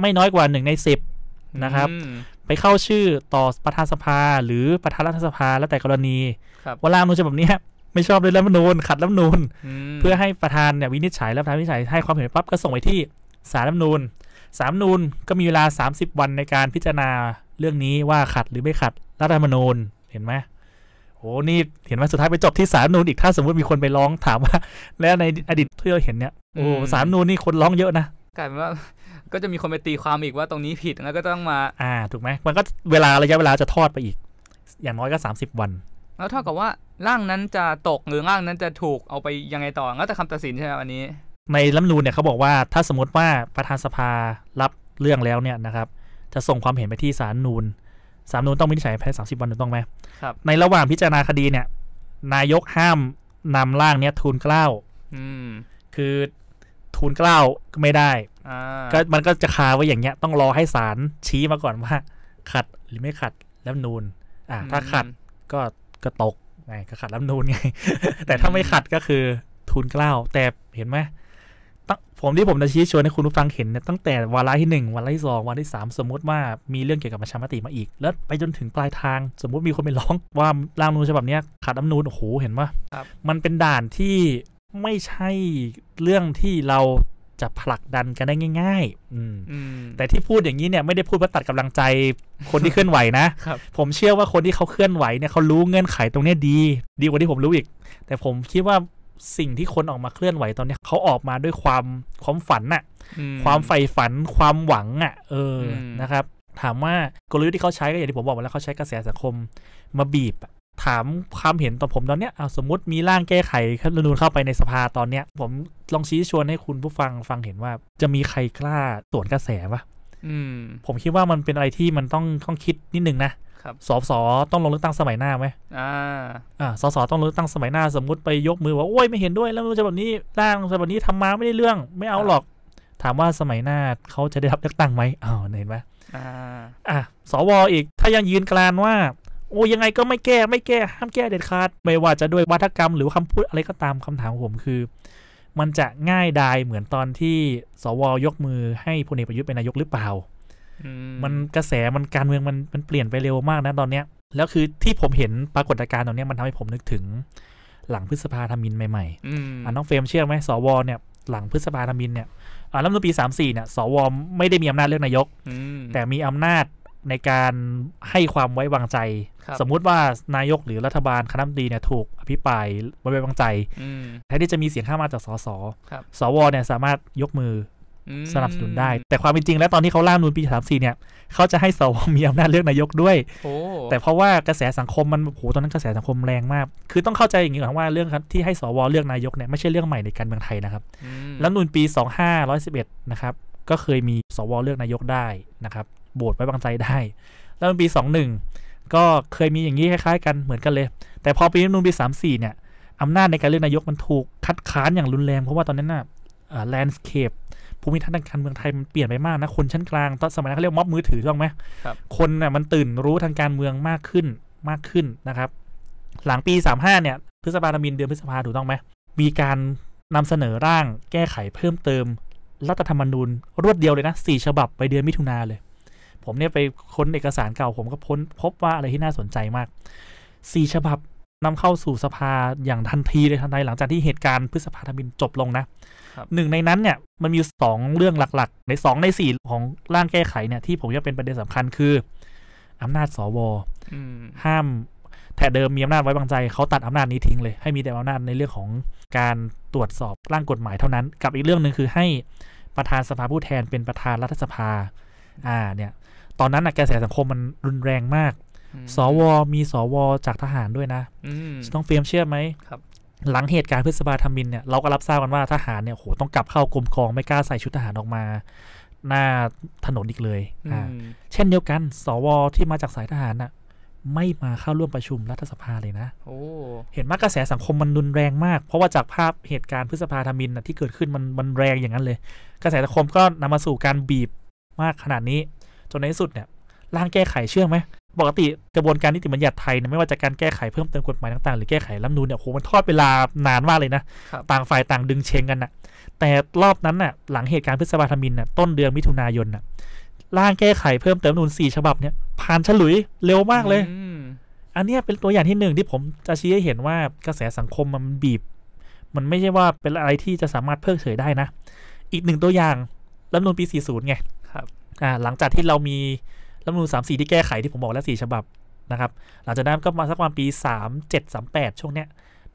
ไม่น้อยกว่าหนึ่งในสิบนะครับไปเข้าชื่อต่อประธานสภาหรือประธานรัฐสภาแล้วแต่กรณีเวลามันจะแบบนี้ไม่ชอบเลยรัฐมนูญ ขัดรัฐมนูญเพื่อให้ประธานเนี่ยวินิจฉัยแล้วประธานวินิจฉัย ให้ความเห็นปั๊บก็ส่งไปที่สารรัฐมนูญสารรัฐมนูญก็มีเวลา30 วันในการพิจารณาเรื่องนี้ว่าขัดหรือไม่ขัดรัฐธรรมนูญเห็นไหมโอ้นี่เห็นไหมสุดท้ายไปจบที่สารนูนอีกถ้าสมมติมีคนไปร้องถามว่า แล้วในอดีตที่เราเห็นเนี่ยโอ้สารนูนนี่คนร้องเยอะนะกลายเป็นว่าก็จะมีคนไปตีความอีกว่าตรงนี้ผิดแล้วก็ต้องมาอ่าถูกไหมมันก็เวลาระยะเวลาจะทอดไปอีก อย่างน้อยก็ 30 วัน แล้วเท่ากับว่าร่างนั้นจะตกหรือร่างนั้นจะถูกเอาไปยังไงต่อแล้วแต่คำตัดสินใช่ไหมอันนี้ ในรัฐนูลเนี่ยเขาบอกว่าถ้าสมมติว่าประธานสภารับเรื่องแล้วเนี่ยนะครับ จะส่งความเห็นไปที่ศาลนูนศาลนูนต้องวินิจฉัยภายในสามสิบวันถูกต้องไหมครับในระหว่างพิจารณาคดีเนี่ย นายกห้ามนำร่างเนี้ยทูลเกล้าคือทูลเกล้าไม่ได้ก็มันก็จะคาไว้อย่างเงี้ยต้องรอให้ศาลชี้มาก่อนว่า ขัดหรือไม่ขัดแล้วนูนอ่าถ้าขัดก็ก็ตกไงก็ขัดรับนูนไงแต่ถ้าไม่ขัดก็คือทุนกล้าวแต่เห็นไหมต้งผมที่ผมจะชี้ชวนให้คุณผู้ฟังเห็นเนี่ยตั้งแต่วาระที่หนึ่งวาระที่สองวาระที่สามสมมติว่ามีเรื่องเกี่ยวกับประชามติมาอีก แล้วไปจนถึงปลายทาง สมมุติมีคนไปร้องว่าร่างนูนฉบับนี้ขัดรัฐนูนโอ้โหเห็นไหมมันเป็นด่านที่ไม่ใช่เรื่องที่เราจะผลักดัน กันได้ง่าย ๆอืมแต่ที่พูดอย่างนี้เนี่ยไม่ได้พูดว่าตัดกำลังใจคนที่เคลื่อนไหวนะผมเชื่อว่าคนที่เขาเคลื่อนไหวเนี่ยเขารู้เงื่อนไขตรงนี้ดี ดีกว่าที่ผมรู้อีก แต่ผมคิดว่าสิ่งที่คนออกมาเคลื่อนไหวตอนนี้เขาออกมาด้วยความความฝันน่ะความใฝ่ฝันความหวังอ่ะเออนะครับ ถามว่ากลยุทธ์ที่เขาใช้ก็อย่างที่ผมบอกไาแล้วเขาใช้กระแสสังคมมาบีบถามความเห็น ต่อผมตอนเนี้ยเอาสมมติมี ร่างแก้ไขรัฐธรรมนูญเข้าไปในสภาตอนเนี้ยผมลองชี้ชวนให้คุณผู้ฟังฟังเห็นว่าจะมีใครกล้าสวนกระแสปะผมคิดว่ามันเป็นอะไรที่ มันต้อง ต้อง คิดนิด นึง นะสอสอต้องลงเลือกตั้งสมัยหน้าไหม อ่าอ่าสอสอต้องลงเลือกตั้งสมัยหน้าสมมติไปยกมือว่าโอ้ยไม่เห็นด้วย แล้วมันจะแบบนี้ร่างฉบับนี้ทำมาไม่ได้เรื่อง ไม่เอาหรอก ถามว่าสมัยหน้าเขาจะได้รับเลือกตั้งไหมอ้าวเห็นไหมอ่าอ่าสวอีกถ้ายังยืนกรานว่าโอ้ยังไงก็ไม่แก้ไม่แก้ ห้ามแก้เด็ดขาดไม่ว่าจะด้วยวัฒกรรมหรือคำพูดอะไรก็ตามคำถามผม คือ มันจะง่ายดายเหมือนตอนที่สวยกมือให้พลเอกประยุทธ์เป็นนายกหรือเปล่ามันกระแสมันการเมืองมันมันเปลี่ยนไปเร็วมากนะตอนเนี้ยแล้วคือที่ผมเห็นปรากฏการณ์ตอนนี้มันทำให้ผมนึกถึงหลังพฤษภาธมินใหม่ๆอ่าน้องเฟรมเชื่อไหมสวเนี่ยหลังพฤษภาธมินเนี่ยอ่าล้วในปีสามสี่เนี่ยสวไม่ได้มีอำนาจเลือกนายกแต่มีอำนาจในการให้ความไว้วางใจสมมุติว่า นายกหรือรัฐบาลคณะมนตรีเนี่ยถูก อภิปรายไม่ไว้วางใจแทนที่จะมีเสียงข้ามมาจากสสสวเนี่ยสามารถยกมือ สนับสนุนได้ แต่ความเป็นจริงแล้วตอนที่เขาล่างนูนปีสามสี่เนี่ยเขาจะให้สวมีอำนาจเลือกนายกด้วยแต่เพราะว่ากระแสสังคมมันโหตอนนั้นกระแสสังคมแรงมาก คือต้องเข้าใจอย่างนี้ก่อนว่าเรื่องที่ให้สวเลือกนายกเนี่ยไม่ใช่เรื่องใหม่ในการเมืองไทยนะครับแล้วนูนปีสองห้าร้อยสิบเอ็ดนะครับก็เคยมีสวเลือกนายกได้นะครับโหวตไว้บางใจได้ แล้วปีสองหนึ่งก็เคยมีอย่างนี้คล้ายๆกันเหมือนกันเลย แต่พอปีนี้นปีสามสี่เนี่ยอำนาจในการเลือกนายกมันถูกคัดค้านอย่างรุนแรง เพราะว่าตอนนั้นน่ะแลนด์สเคปภูมิทัศน์ทางการเมืองไทย มันเปลี่ยนไปมากนะ คนชั้นกลางตอนสมัยนั้นเขาเรียกม็อบมือถือถูกไหมคคนน่ะมันตื่นรู้ทางการเมืองมากขึ้นมากขึ้นนะครับ หลังปี 35เนี่ยพฤษภาธมินเดือนพฤษภาถูกต้องไหมมีการนำเสนอร่างแก้ไขเพิ่มเติมรัฐธรรมนูญรวดเดียวเลยนะสี่ฉบับไปเดือนมิถุนาเลยผมเนี่ยไปค้นเอกสารเก่าผมก็พ้นพบว่าอะไรที่น่าสนใจมาก สี่ฉบับนำเข้าสู่สภาอย่างทันทีเลยทันใดหลังจากที่เหตุการณ์พฤษภาธมินจบลงนะหนึ่งในนั้นเนี่ยมันมีสองเรื่องหลักๆ ในสองในสี่ของร่างแก้ไขเนี่ย ที่ผมว่าเป็นประเด็นสำคัญคือ อำนาจสวห้ามแต่เดิมมีอำนาจไว้บางใจเขาตัดอำนาจนี้ทิ้งเลยให้มีแต่อำนาจในเรื่องของการตรวจสอบร่างกฎหมายเท่านั้น กับอีกเรื่องหนึ่งคือให้ประธานสภาผู้แทนเป็นประธานรัฐสภา อ่าเนี่ยตอนนั้นนะกระแสสังคมมันรุนแรงมาก สวมีสว จากทหารด้วยนะต้องเฟรมเชื่อไหมครับ หลังเหตุการณ์พฤษภาธมินเนี่ย เราก็รับทราบกันว่าทหารเนี่ยโหต้องกลับเข้ากรมกองไม่กล้าใส่ชุดทหารออกมา หน้าถนนอีกเลยอ่าเช่นเดียวกัน สวที่มาจากสายทหารน่ะ ไม่มาเข้าร่วมประชุมรัฐสภาเลยนะเห็นมากกระแสสังคมมันรุนแรง มากเพราะว่าจากภาพเหตุการณ์พฤษภาธมินนะที่เกิดขึ้นมันมันแรงอย่างนั้นเลย กระแสสังคมก็นำมาสู่การบีบมากขนาดนี้จนในที่สุดเนี่ยร่างแก้ไขเชื่อไหมปกติกระบวนการนิติบัญญัติไทยเนี่ยไม่ว่าจะการแก้ไขเพิ่มเติมกฎหมายต่าง ๆหรือแก้ไขรัฐนูนเนี่ยโหมันทอดเวลา นานมากเลยนะ ต่างฝ่ายต่างดึงเชงกันนะแต่รอบนั้นน่ะหลังเหตุการณ์พฤษภาธมินน่ะต้นเดือนมิถุนายนน่ะร่างแก้ไขเพิ่มเติมนูนสี่ฉบับเนี่ยผ่านฉลุยเร็วมากเลยอันนี้เป็นตัวอย่างที่หนึ่งที่ผมจะชี้ให้เห็นว่ากระแสสังคมมันบีบ มันไม่ใช่ว่าเป็นอะไรที่จะสามารถเพิกเฉยได้นะ อีกหนึ่งตัวอย่างรัฐนูนปี 40ไงครับหลังจากที่เรามีรัฐมนูลสามสี่ที่แก้ไขที่ผมบอกแล้วสี่ฉบับนะครับ หลังจากนั้นก็มาสักประมาณปีสามเจ็ดสามแปดช่วงเนี้ย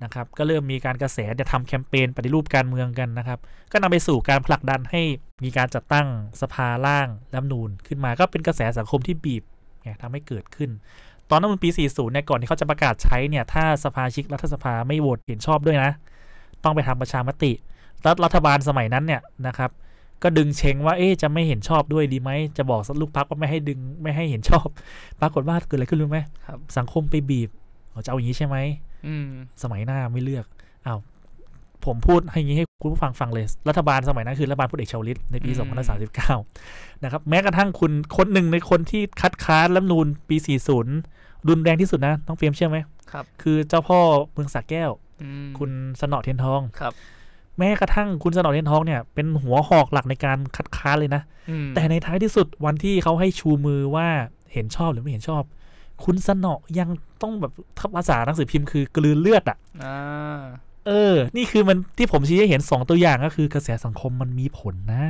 นะครับก็เริ่มมีการกระแสจะทำแคมเปญปฏิรูปการเมืองกันนะครับ ก็นำไปสู่การผลักดันให้มีการจัดตั้งสภาล่างรัฐมนูลขึ้นมาก็เป็นกระแสสังคมที่บีบไงทำให้เกิดขึ้น ตอนนั้นมันปี 40เนี่ยก่อนที่เขาจะประกาศใช้เนี่ย ถ้าสภาชิกรัฐสภาไม่โหวตเห็นชอบด้วยนะต้องไปทำประชามติรัฐรัฐบาลสมัยนั้นเนี่ยนะครับก็ดึงเชงว่าเอ๊จะไม่เห็นชอบด้วยดีไหม จะบอกสัลูกพักว่าไม่ให้ดึงไม่ให้เห็นชอบ ปรากฏว่าเกิดอะไรขึ้นรู้ไหม สังคมไปบีบจะเอาอย่างนี้ใช่ไหมสมัยหน้าไม่เลือกอ้าวผมพูดให้งี้ให้คุณผู้ฟังฟังเลย รัฐบาลสมัยนั้นคือรัฐบาลพลเอกชาวลิตในปี2539นะครับ แม้กระทั่งคุณ คนหนึ่งในคนที่คัดค้านรัฐนูนปี40รุนแรงที่สุดนะต้องเฟรมเชื่อไหมครับคือเจ้าพ่อเมืองสักแก้วคุณสนอเทียนทองครับแม้กระทั่งคุณสนอเลนทองเนี่ยเป็นหัวหอกหลักในการคัดค้านเลยนะ แต่ในท้ายที่สุดวันที่เขาให้ชูมือว่าเห็นชอบหรือไม่เห็นชอบ คุณสนอยังต้องแบบทับภาษาหนังสือพิมพ์คือกลืนเลือดอ่ะเออ นี่คือมันที่ผมชี้ให้เห็นสองตัวอย่างก็คือกระแสสังคมมันมีผลนะ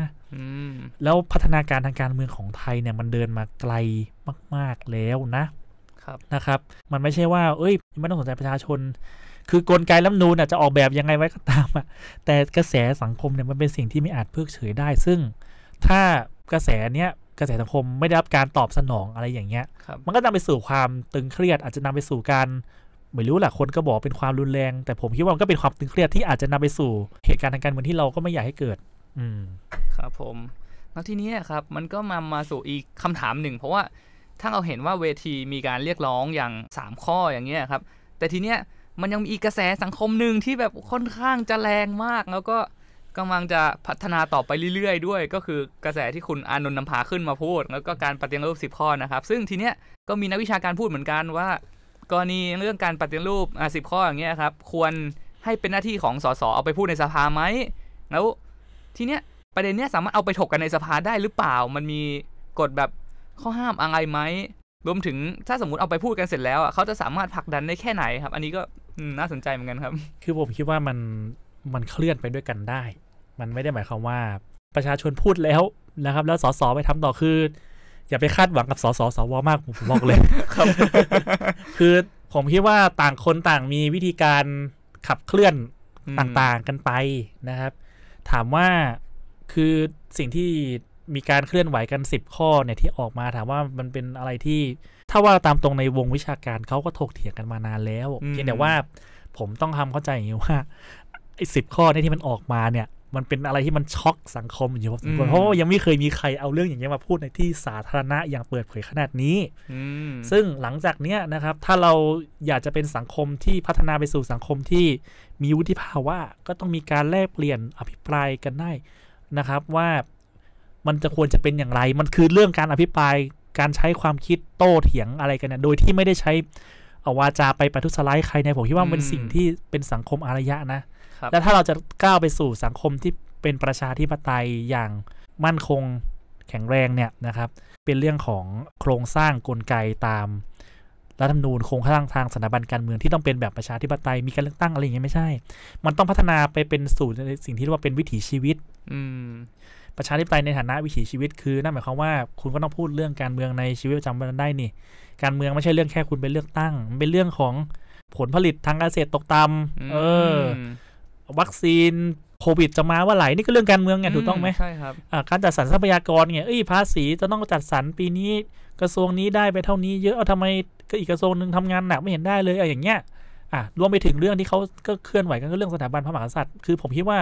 แล้วพัฒนาการทางการเมืองของไทยเนี่ย มันเดินมาไกลมาก ๆแล้วนะนะครับ มันไม่ใช่ว่า เอ้ยไม่ต้องสนใจประชาชนคือกลไกรัฐนูนจะออกแบบยังไงไว้ก็ตามอะ แต่กระแสสังคมเนี่ยมันเป็นสิ่งที่ไม่อาจเพิกเฉยได้ ซึ่ง ถ้ากระแสเนี้ยกระแสสังคมไม่ได้รับการตอบสนองอะไรอย่างเงี้ย มันก็นำไปสู่ความตึงเครียด อาจจะนำไปสู่การไม่รู้แหละคนก็บอกเป็นความรุนแรง แต่ผมคิดว่ามันก็เป็นความตึงเครียดที่อาจจะนำไปสู่เหตุการณ์ทางการเมืองที่เราก็ไม่อยากให้เกิด อืม ครับผม แล้วทีนี้ครับ มันก็มามาสู่อีกคำถามหนึ่ง เพราะว่าถ้าเราเห็นว่าเวทีมีการเรียกร้องอย่าง 3 ข้ออย่างเงี้ยครับ แต่ทีเนี้ยมันยังมีกระแสสังคมหนึ่งที่แบบค่อนข้างจะแรงมาก แล้วก็กำลังจะพัฒนาต่อไปเรื่อยๆด้วย ก็คือกระแสที่คุณอานนท์นำพาขึ้นมาพูดแล้วก็การปฏิรูปสิบข้อนะครับซึ่งทีเนี้ยก็มีนักวิชาการพูดเหมือนกันว่า กรณีเรื่องการปฏิรูปอ่ะสิบข้ออย่างเงี้ยครับควรให้เป็นหน้าที่ของสสเอาไปพูดในสภาไหมแล้วทีเนี้ยประเด็นเนี้ยสามารถเอาไปถกกันในสภาได้หรือเปล่า มันมีกฎแบบข้อห้ามอะไรไหมรวมถึงถ้าสมมติเอาไปพูดกันเสร็จแล้วอ่ะเขาจะสามารถผลักดันได้แค่ไหนครับ อันนี้ก็น่าสนใจเหมือนกันครับ คือผมคิดว่ามันมันเคลื่อนไปด้วยกันได้ มันไม่ได้หมายความว่าประชาชนพูดแล้วนะครับ แล้วสสไปทำต่อคืออย่าไปคาดหวังกับสสสวมากผมบอกเลย ครับ คือผมคิดว่าต่างคนต่างมีวิธีการขับเคลื่อนต่าง ๆ กันไปนะครับ ถามว่าคือสิ่งที่มีการเคลื่อนไหวกันสิบข้อเนี่ยที่ออกมาถามว่ามันเป็นอะไรที่ถ้าว่าตามตรงในวงวิชาการเขาก็ถกเถียงกันมานานแล้วเพียงแต่ว่า ผมต้องทำเข้าใจอย่างนี้ว่าไอ้สิบข้อนี่ที่มันออกมาเนี่ย มันเป็นอะไรที่มันช็อกสังคมอยู่พอสมควรเพราะว่ายังไม่เคยมีใครเอาเรื่อง อย่างนี้มาพูดในที่สาธารณะอย่างเปิดเผยขนาดนี้ซึ่งหลังจากเนี้ยนะครับ ถ้าเราอยากจะเป็นสังคมที่พัฒนาไปสู่สังคมที่มีวุฒิภาวะ ก็ต้องมีการแลกเปลี่ยนอภิปรายกันได้นะครับ ว่า มันจะควรจะเป็นอย่างไร มันคือเรื่องการอภิปรายการใช้ความคิดโต้เถียงอะไรกันเนี่ยโดยที่ไม่ได้ใช้อาวาจาไปประทุษร้ายใครเนี่ยผมคิดว่าเป็นสิ่งที่เป็นสังคมอารยะนะ และถ้าเราจะก้าวไปสู่สังคมที่เป็นประชาธิปไตยอย่างมั่นคงแข็งแรงเนี่ยนะครับ เป็นเรื่องของโครงสร้างกลไกตามรัฐธรรมนูญโครงสร้างทางสถาบันการเมือง ที่ต้องเป็นแบบประชาธิปไตยมีการเลือกตั้งอะไรอย่างเงี้ยไม่ใช่ มันต้องพัฒนาไปเป็นสู่ในสิ่งที่เรียกว่าเป็นวิถีชีวิต อืประชาธิปไตยในฐานะวิถีชีวิตคือนั่นหมายความว่าคุณก็ต้องพูดเรื่องการเมืองในชีวิตประจำวันได้นี่ การเมืองไม่ใช่เรื่องแค่คุณไปเลือกตั้งมันเป็นเรื่องของผลผลิตทางเกษตรตกต่ำเออวัคซีนโควิดจะมาว่าไหลนี่ก็เรื่องการเมืองไงถูกต้องไหมใช่ครับการจัดสรรทรัพยากรเนี่ยเอ้ยภาษีจะต้องจัดสรรปีนี้กระทรวงนี้ได้ไปเท่านี้เยอะเอาทำไมก็อีกกระทรวงหนึ่งทำงานหนักไม่เห็นได้เลยอะไรอย่างเงี้ยอ่ะรวมไปถึงเรื่องที่เขาก็เคลื่อนไหวกันก็เรื่องสถาบันพระมหากษัตริย์คือ ผมคิดว่า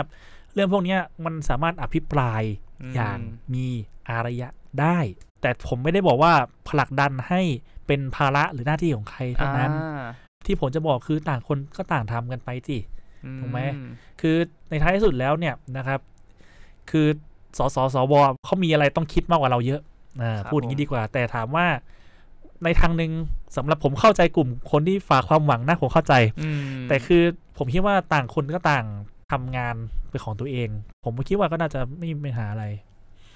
เรื่องพวกนี้มันสามารถอภิปรายอย่างมีอารยะได้ แต่ผมไม่ได้บอกว่าผลักดันให้เป็นภาระหรือหน้าที่ของใคร เท่านั้นที่ผมจะบอกคือต่างคนก็ต่างทำกันไปสิถูกไหมคือในท้ายสุดแล้วเนี่ยนะครับ คือสสสวเขามีอะไรต้องคิดมากกว่าเราเยอะพูดอย่างนี้ดีกว่า แต่ถามว่าในทางหนึ่งสำหรับผมเข้าใจกลุ่มคนที่ฝากความหวังนะผมเข้าใจ แต่คือผมคิดว่าต่างคนก็ต่างทำงานเป็นของตัวเอง ผมคิดว่าก็น่าจะไม่มีปัญหาอะไร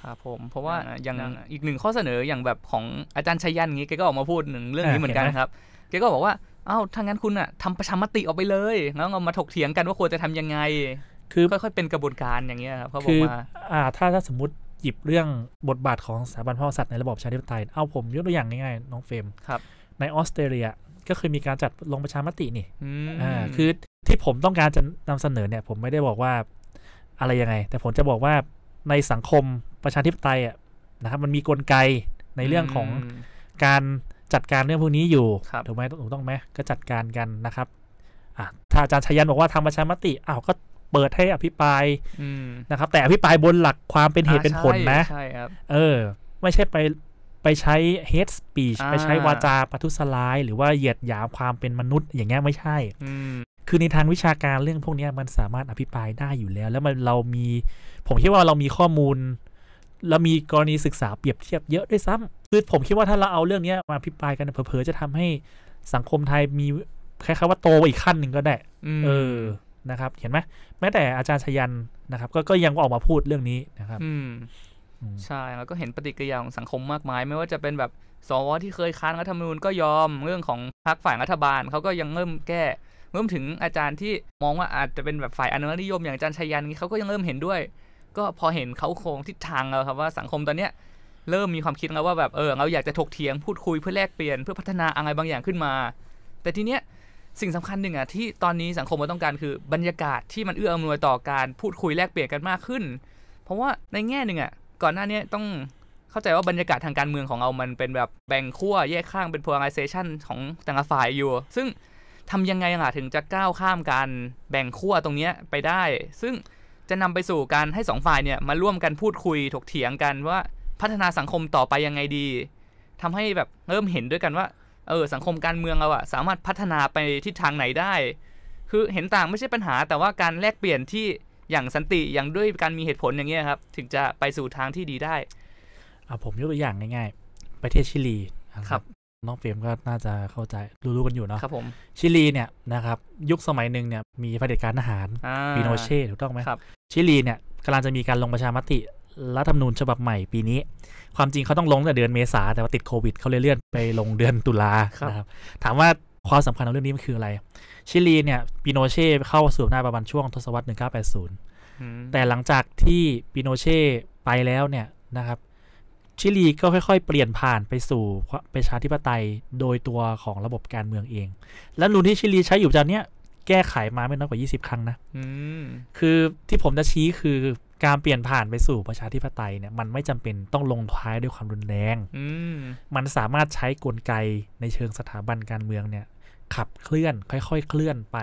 ครับผมเพราะว่าอย่างอีกหนึ่งข้อเสนออย่างแบบของอาจารย์ชัยยันงี้แกก็ออกมาพูดหนึ่งเรื่องนี้เหมือนกันครับแกก็บอกว่า เอ้าทถ้างั้นคุณอ่ะทำประชามติออกไปเลยแล้วเอามาถกเถียงกันว่าควรจะทำยังไง คือค่อยๆเป็นกระบวนการอย่างเงี้ยครับเขาบอกว่าอ่า ถ้าถ้าสมมติหยิบเรื่องบทบาทของสถาบันพระมหากษัตริย์ในระบอบประชาธิปไตยเอาผมยกตัวอย่างง่ายๆน้องเฟรมครับในออสเตรเลียก็เคยมีการจัดลงประชามตินี่อ่าคือที่ผมต้องการจะนำเสนอเนี่ย ผมไม่ได้บอกว่าอะไรยังไง แต่ผมจะบอกว่าในสังคมประชาธิปไตยอ่ะนะครับ มันมีกลไกในเรื่องของการจัดการเรื่องพวกนี้อยู่ถูกไหมถูกต้องไหมก็จัดการกันนะครับอ่ะถ้าอาจารย์ชยันบอกว่าทำประชามติอ้าวก็เปิดให้อภิปรายนะครับ แต่อภิปรายบนหลักความเป็นเหตุเป็นผลนะใช่ครับเออ ไม่ใช่ไปไปใช้เฮดสปีชไปใช้วาจาประทุษร้ายหรือว่าเหยียดหยามความเป็นมนุษย์ อย่างเงี้ยไม่ใช่คือ ในทางวิชาการเรื่องพวกนี้มันสามารถอภิปรายได้อยู่แล้ว แล้วมันเรามี ผมคิดว่าเรามีข้อมูลเรามีกรณีศึกษาเปรียบเทียบเยอะด้วยซ้ำ คือผมคิดว่าถ้าเราเอาเรื่องนี้มาอภิปรายกันเผลอๆจะทำให้สังคมไทยมีคล้ายๆว่าโตอีกขั้นหนึ่งก็ได้เออนะครับ เห็นไหมแม้แต่อาจารย์ชยันนะครับก็ก็ยังออกมาพูดเรื่องนี้นะครับใช่ แล้วก็เห็นปฏิกิริยาของสังคมมากมาย ไม่ว่าจะเป็นแบบ สวที่เคยค้านรัฐธรรมนูญก็ยอมเรื่องของพรรคฝ่ายรัฐบาลเขาก็ยังเริ่มแก้รวมถึงอาจารย์ที่มองว่าอาจจะเป็นแบบฝ่ายอนุรักษ์นิยม อย่างอาจารย์ชัยยันนี่เขาก็ยังเริ่มเห็นด้วย ก็พอเห็นเขาโครงทิศทางแล้วครับว่าสังคมตอนเนี้ยเริ่มมีความคิดแล้วว่าแบบเออเราอยากจะถกเถียง พูดคุยเพื่อแลกเปลี่ยนเพื่อพัฒนาอะไรบางอย่างขึ้นมา แต่ทีเนี้ยสิ่งสำคัญหนึ่งอ่ะที่ตอนนี้สังคมเราต้องการคือบรรยากาศที่มันเอื้ออำนวยต่อการ พูดคุยแลกเปลี่ยนกันมากขึ้น เพราะว่าในแง่หนึ่งอ่ะก่อนหน้านี้ต้องเข้าใจว่าบรรยากาศทางการเมืองของเรามันเป็นแบบแบ่งขั้วแยกข้างเป็น polarization ของแต่ละฝ่ายอยู่ ซึ่งทำยังไงล่ะถึงจะก้าวข้ามการแบ่งขั้วตรงนี้ไปได้ ซึ่งจะนำไปสู่การให้สองฝ่ายเนี่ยมาร่วมกันพูดคุยถกเถียงกันว่าพัฒนาสังคมต่อไปยังไงดีทำให้แบบเริ่มเห็นด้วยกันว่าเออสังคมการเมืองเราอะสามารถพัฒนาไปทิศทางไหนได้ คือเห็นต่างไม่ใช่ปัญหา แต่ว่าการแลกเปลี่ยนที่อย่างสันติอย่างด้วยการมีเหตุผลอย่างเงี้ยครับถึงจะไปสู่ทางที่ดีได้อ่าผมยกตัวอย่างง่ายๆประเทศชิลีครับน้องเฟรมก็น่าจะเข้าใจรู้ๆกันอยู่เนาะ ครับผม ชิลีเนี่ยนะครับยุคสมัยหนึ่งเนี่ยมีเผด็จการทหารปีโนเช่ถูกต้องไหมครับชิลีเนี่ยกำลังจะมีการลงประชามติรัฐธรรมนูญฉบับใหม่ปีนี้ ความจริงเขาต้องลงแต่เดือนเมษาแต่ว่าติดโควิดเขาเลยเลื่อนไปลงเดือนตุลาครับถามว่าความสำคัญของเรื่องนี้มันคืออะไร ชิลีเนี่ยปีโนเช่เข้าสู่หน้าประมาณช่วงทศวรรษ 1980แต่หลังจากที่ปีโนเช่ไปแล้วเนี่ยนะครับชิลีก็ค่อย ๆเปลี่ยนผ่านไปสู่ประชาธิปไตยโดยตัวของระบบการเมืองเอง และรุนที่ชิลีใช้อยู่ตอนเนี้ยแก้ไขมาไม่น้อยกว่า 20 ครั้งนะคือที่ผมจะชี้คือการเปลี่ยนผ่านไปสู่ประชาธิปไตยเนี่ย มันไม่จำเป็นต้องลงท้ายด้วยความรุนแรงมันสามารถใช้กลไกในเชิงสถาบันการเมืองเนี่ย ขับเคลื่อนค่อยๆเคลื่อนไป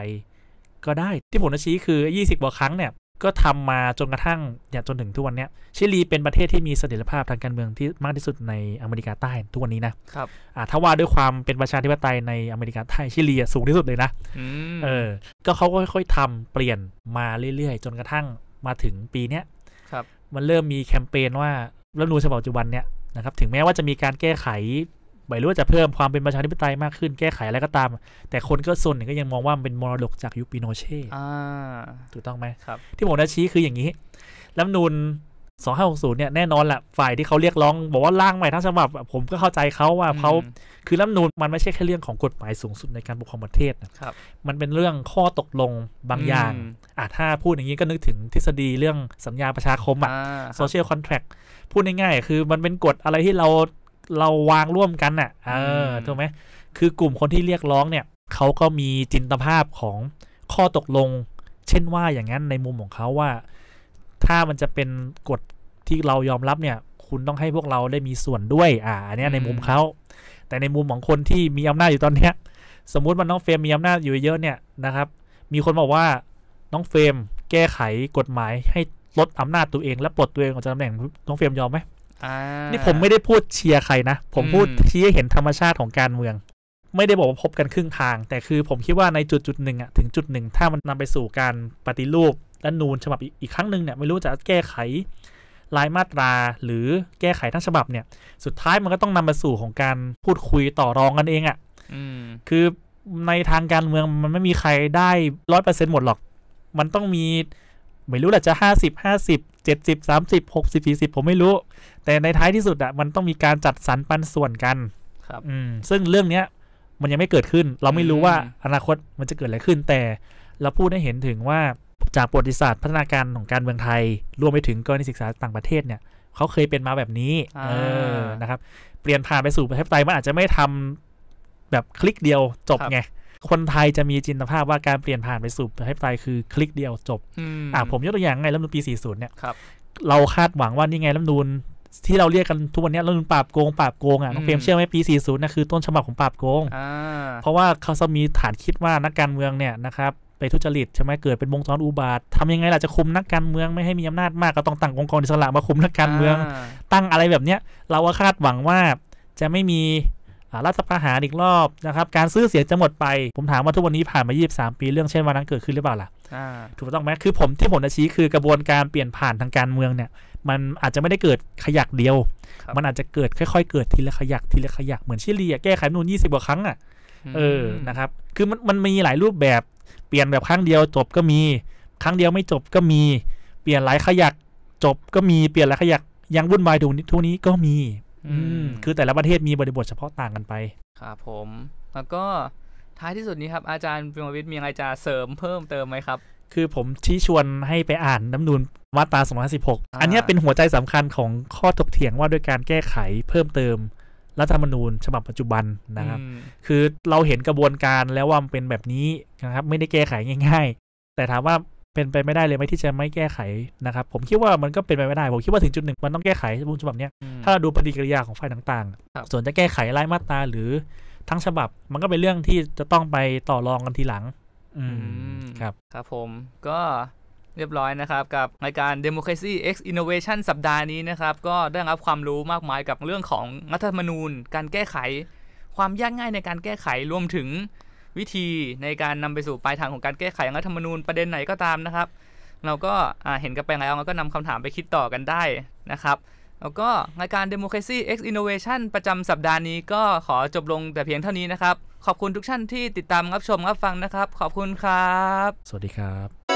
ก็ได้ที่ผมจะชี้คือ 20กว่าครั้งเนี่ยก็ทำมาจนกระทั่งเนี่ยจนถึงทุกวันนี้ชิลีเป็นประเทศที่มีเสถียรภาพทางการเมืองที่มากที่สุดในอเมริกาใต้ทุกวันนี้นะครับอ่าถ้าว่าด้วยความเป็นประชาธิปไตยในอเมริกาใต้ชิลีสูงที่สุดเลยนะเออก็เขาก็ค่อยๆ ทำเปลี่ยนมาเรื่อยๆจนกระทั่งมาถึงปีเนี้ยครับมันเริ่มมีแคมเปญว่ารัฐมนูญฉบับปัจจุบันเนี่ยนะครับถึงแม้ว่าจะมีการแก้ไขไม่รู้ว่าจะเพิ่มความเป็นประชาธิปไตยมากขึ้นแก้ไขอะไรก็ตาม แต่คนก็ส่วนหนึ่งก็ยังมองว่ามันเป็นมรดกจากยุคปิโนเช่ถูกต้องไหมครับที่ผมจะชี้คืออย่างนี้รัฐนูน2560เนี่ยแน่นอนแหละฝ่ายที่เขาเรียกร้องบอกว่าร่างใหม่ทั้งฉบับผมก็เข้าใจเขาว่าเขาคือรัฐนูนมันไม่ใช่แค่เรื่องของกฎหมายสูงสุดในการปกครองประเทศนะครับมันเป็นเรื่องข้อตกลงบางอย่างอ่ะถ้าพูดอย่างนี้ก็นึกถึงทฤษฎีเรื่องสัญญาประชาคมอ่ะโซเชียลคอนแทรกพูดง่ายๆคือมันเป็นกฎอะไรที่เราเราวางร่วมกันน่ะ เออ ถูกไหมคือกลุ่มคนที่เรียกร้องเนี่ย เขาก็มีจินตภาพของข้อตกลง เช่นว่าอย่างนั้นในมุมของเขาว่า ถ้ามันจะเป็นกฎที่เรายอมรับเนี่ย คุณต้องให้พวกเราได้มีส่วนด้วย อ่า อันนี้ในมุมเขา แต่ในมุมของคนที่มีอำนาจอยู่ตอนเนี้ยสมมุติมันน้องเฟรมมีอำนาจอยู่เยอะเนี่ยนะครับ มีคนบอกว่า น้องเฟรมแก้ไขกฎหมาย ให้ลดอำนาจตัวเอง และปลดตัวเองออกจากตำแหน่งน้องเฟรมยอมไหมนี่ผมไม่ได้พูดเชียร์ใครนะผมพูดชี้เห็นธรรมชาติของการเมือง ไม่ได้บอกว่าพบกันครึ่งทางแต่คือผมคิดว่าในจุดจุดหนึ่งอะถึงจุดหนึ่งถ้ามันนำไปสู่การปฏิรูปและนูนฉบับอีกครั้งหนึ่งเนี่ยไม่รู้จะแก้ไขลายมาตราหรือแก้ไขทั้งฉบับเนี่ยสุดท้ายมันก็ต้องนำมาสู่ของการพูดคุยต่อรองกันเองอะะคือในทางการเมืองมันไม่มีใครได้ร้อยเปอร์เซ็นต์หมดหรอกมันต้องมีไม่รู้แหละจะ 50 50 70 30 60 40ผมไม่รู้ แต่ในท้ายที่สุดอะมันต้องมีการจัดสรรปันส่วนกัน ครับอืมซึ่งเรื่องเนี้ยมันยังไม่เกิดขึ้น เราไม่รู้ว่าอนาคตมันจะเกิดอะไรขึ้น แต่เราพูดให้เห็นถึงว่า จากประวัติศาสตร์ พัฒนาการของการเมืองไทย รวมไปถึงกรณีศึกษาต่างประเทศเนี่ย เขาเคยเป็นมาแบบนี้เออนะครับ เปลี่ยนผ่านไปสู่ประเทศปไตยมันอาจจะไม่ทำแบบคลิกเดียวจบไงคนไทยจะมีจินตภาพว่าการเปลี่ยนผ่านไปสู่ประชาธิปไตยคือคลิกเดียวจบ อ่าผมยกตัวอย่างไงรัฐมนูลปี 40 เนี่ยเราคาดหวังว่านี่ไงรัฐมนูลที่เราเรียกกันทุกวันนี้รัฐมนูลปราบโกงปราบโกงอ่ะน้องเฟรมเชื่อไหมปี 40นะคือต้นฉบับของปราบโกงเพราะว่าเขาจะมีฐานคิดว่านักการเมืองเนี่ยนะครับไปทุจริตใช่ไหมเกิดเป็นวงจรอุบาททำยังไงล่ะจะคุมนักการเมืองไม่ให้มีอำนาจมากก็ต้องตั้งองค์กรอิสระมาคุมนักการเมือง ตั้งอะไรแบบเนี้ย เราคาดหวังว่าจะไม่มีรัฐประหารอีกรอบนะครับ การซื้อเสียงจะหมดไป ผมถามว่าทุกวันนี้ผ่านมา 23 ปี เรื่องเช่นวันนั้นเกิดขึ้นหรือเปล่าล่ะถูกต้องไหมคือผมที่ผมจะชี้คือกระบวนการเปลี่ยนผ่านทางการเมืองเนี่ย มันอาจจะไม่ได้เกิดขยักเดียว มันอาจจะเกิดค่อย ๆ เกิดทีละขยัก ทีละขยัก เหมือนชิลีแก้ไขนูน20กว่าครั้งอ่ะเออนะครับคือมันมันมีหลายรูปแบบเปลี่ยนแบบครั้งเดียว จบก็มีครั้งเดียวไม่จบก็มีเปลี่ยนหลายขยักจบก็มีเปลี่ยนหลายขยักยังวุ่นวายทุกนี้ก็มีอคือแต่ละประเทศมีบริบทเฉพาะต่างกันไปครับผม แล้วก็ท้ายที่สุดนี้ครับ อาจารย์พิมวิทย์มีอะไรจะเสริมเพิ่มเติมไหมครับ คือผมชี้ชวนให้ไปอ่านน้ำนูนมาตรา256อันนี้เป็นหัวใจสำคัญของข้อถกเถียงว่าด้วยการแก้ไขเพิ่มเติม รัฐธรรมนูญ ฉบับปัจจุบันนะครับ คือเราเห็นกระบวนการแล้วว่ามันเป็นแบบนี้นะครับไม่ได้แก้ไขง่าย ๆ แต่ถามว่าเป็นไปไม่ได้เลยไหมที่จะไม่แก้ไขนะครับ ผมคิดว่ามันก็เป็นไปไม่ได้ผมคิดว่าถึงจุดหนึ่งมันต้องแก้ไขรูปฉบับนี้ถ้าเราดูปฏิกิริยาของฝ่ายต่างๆ ส่วนจะแก้ไขรายมาตราหรือทั้งฉบับ มันก็เป็นเรื่องที่จะต้องไปต่อรองกันทีหลังอืมครับครับผมก็เรียบร้อยนะครับกับรายการ Democracy X Innovation สัปดาห์นี้นะครับ ก็ได้รับความรู้มากมายกับเรื่องของรัฐธรรมนูญ การแก้ไข ความยากง่ายในการแก้ไขรวมถึงวิธีในการนำไปสู่ปลายทางของการแก้ไขรัฐธรรมนูญประเด็นไหนก็ตามนะครับ เราก็เห็นกันไปแล้วเราก็นำคำถามไปคิดต่อกันได้นะครับ แล้วก็รายการ Democracy X Innovation ประจำสัปดาห์นี้ก็ขอจบลงแต่เพียงเท่านี้นะครับ ขอบคุณทุกท่านที่ติดตามรับชมรับฟังนะครับขอบคุณครับ สวัสดีครับ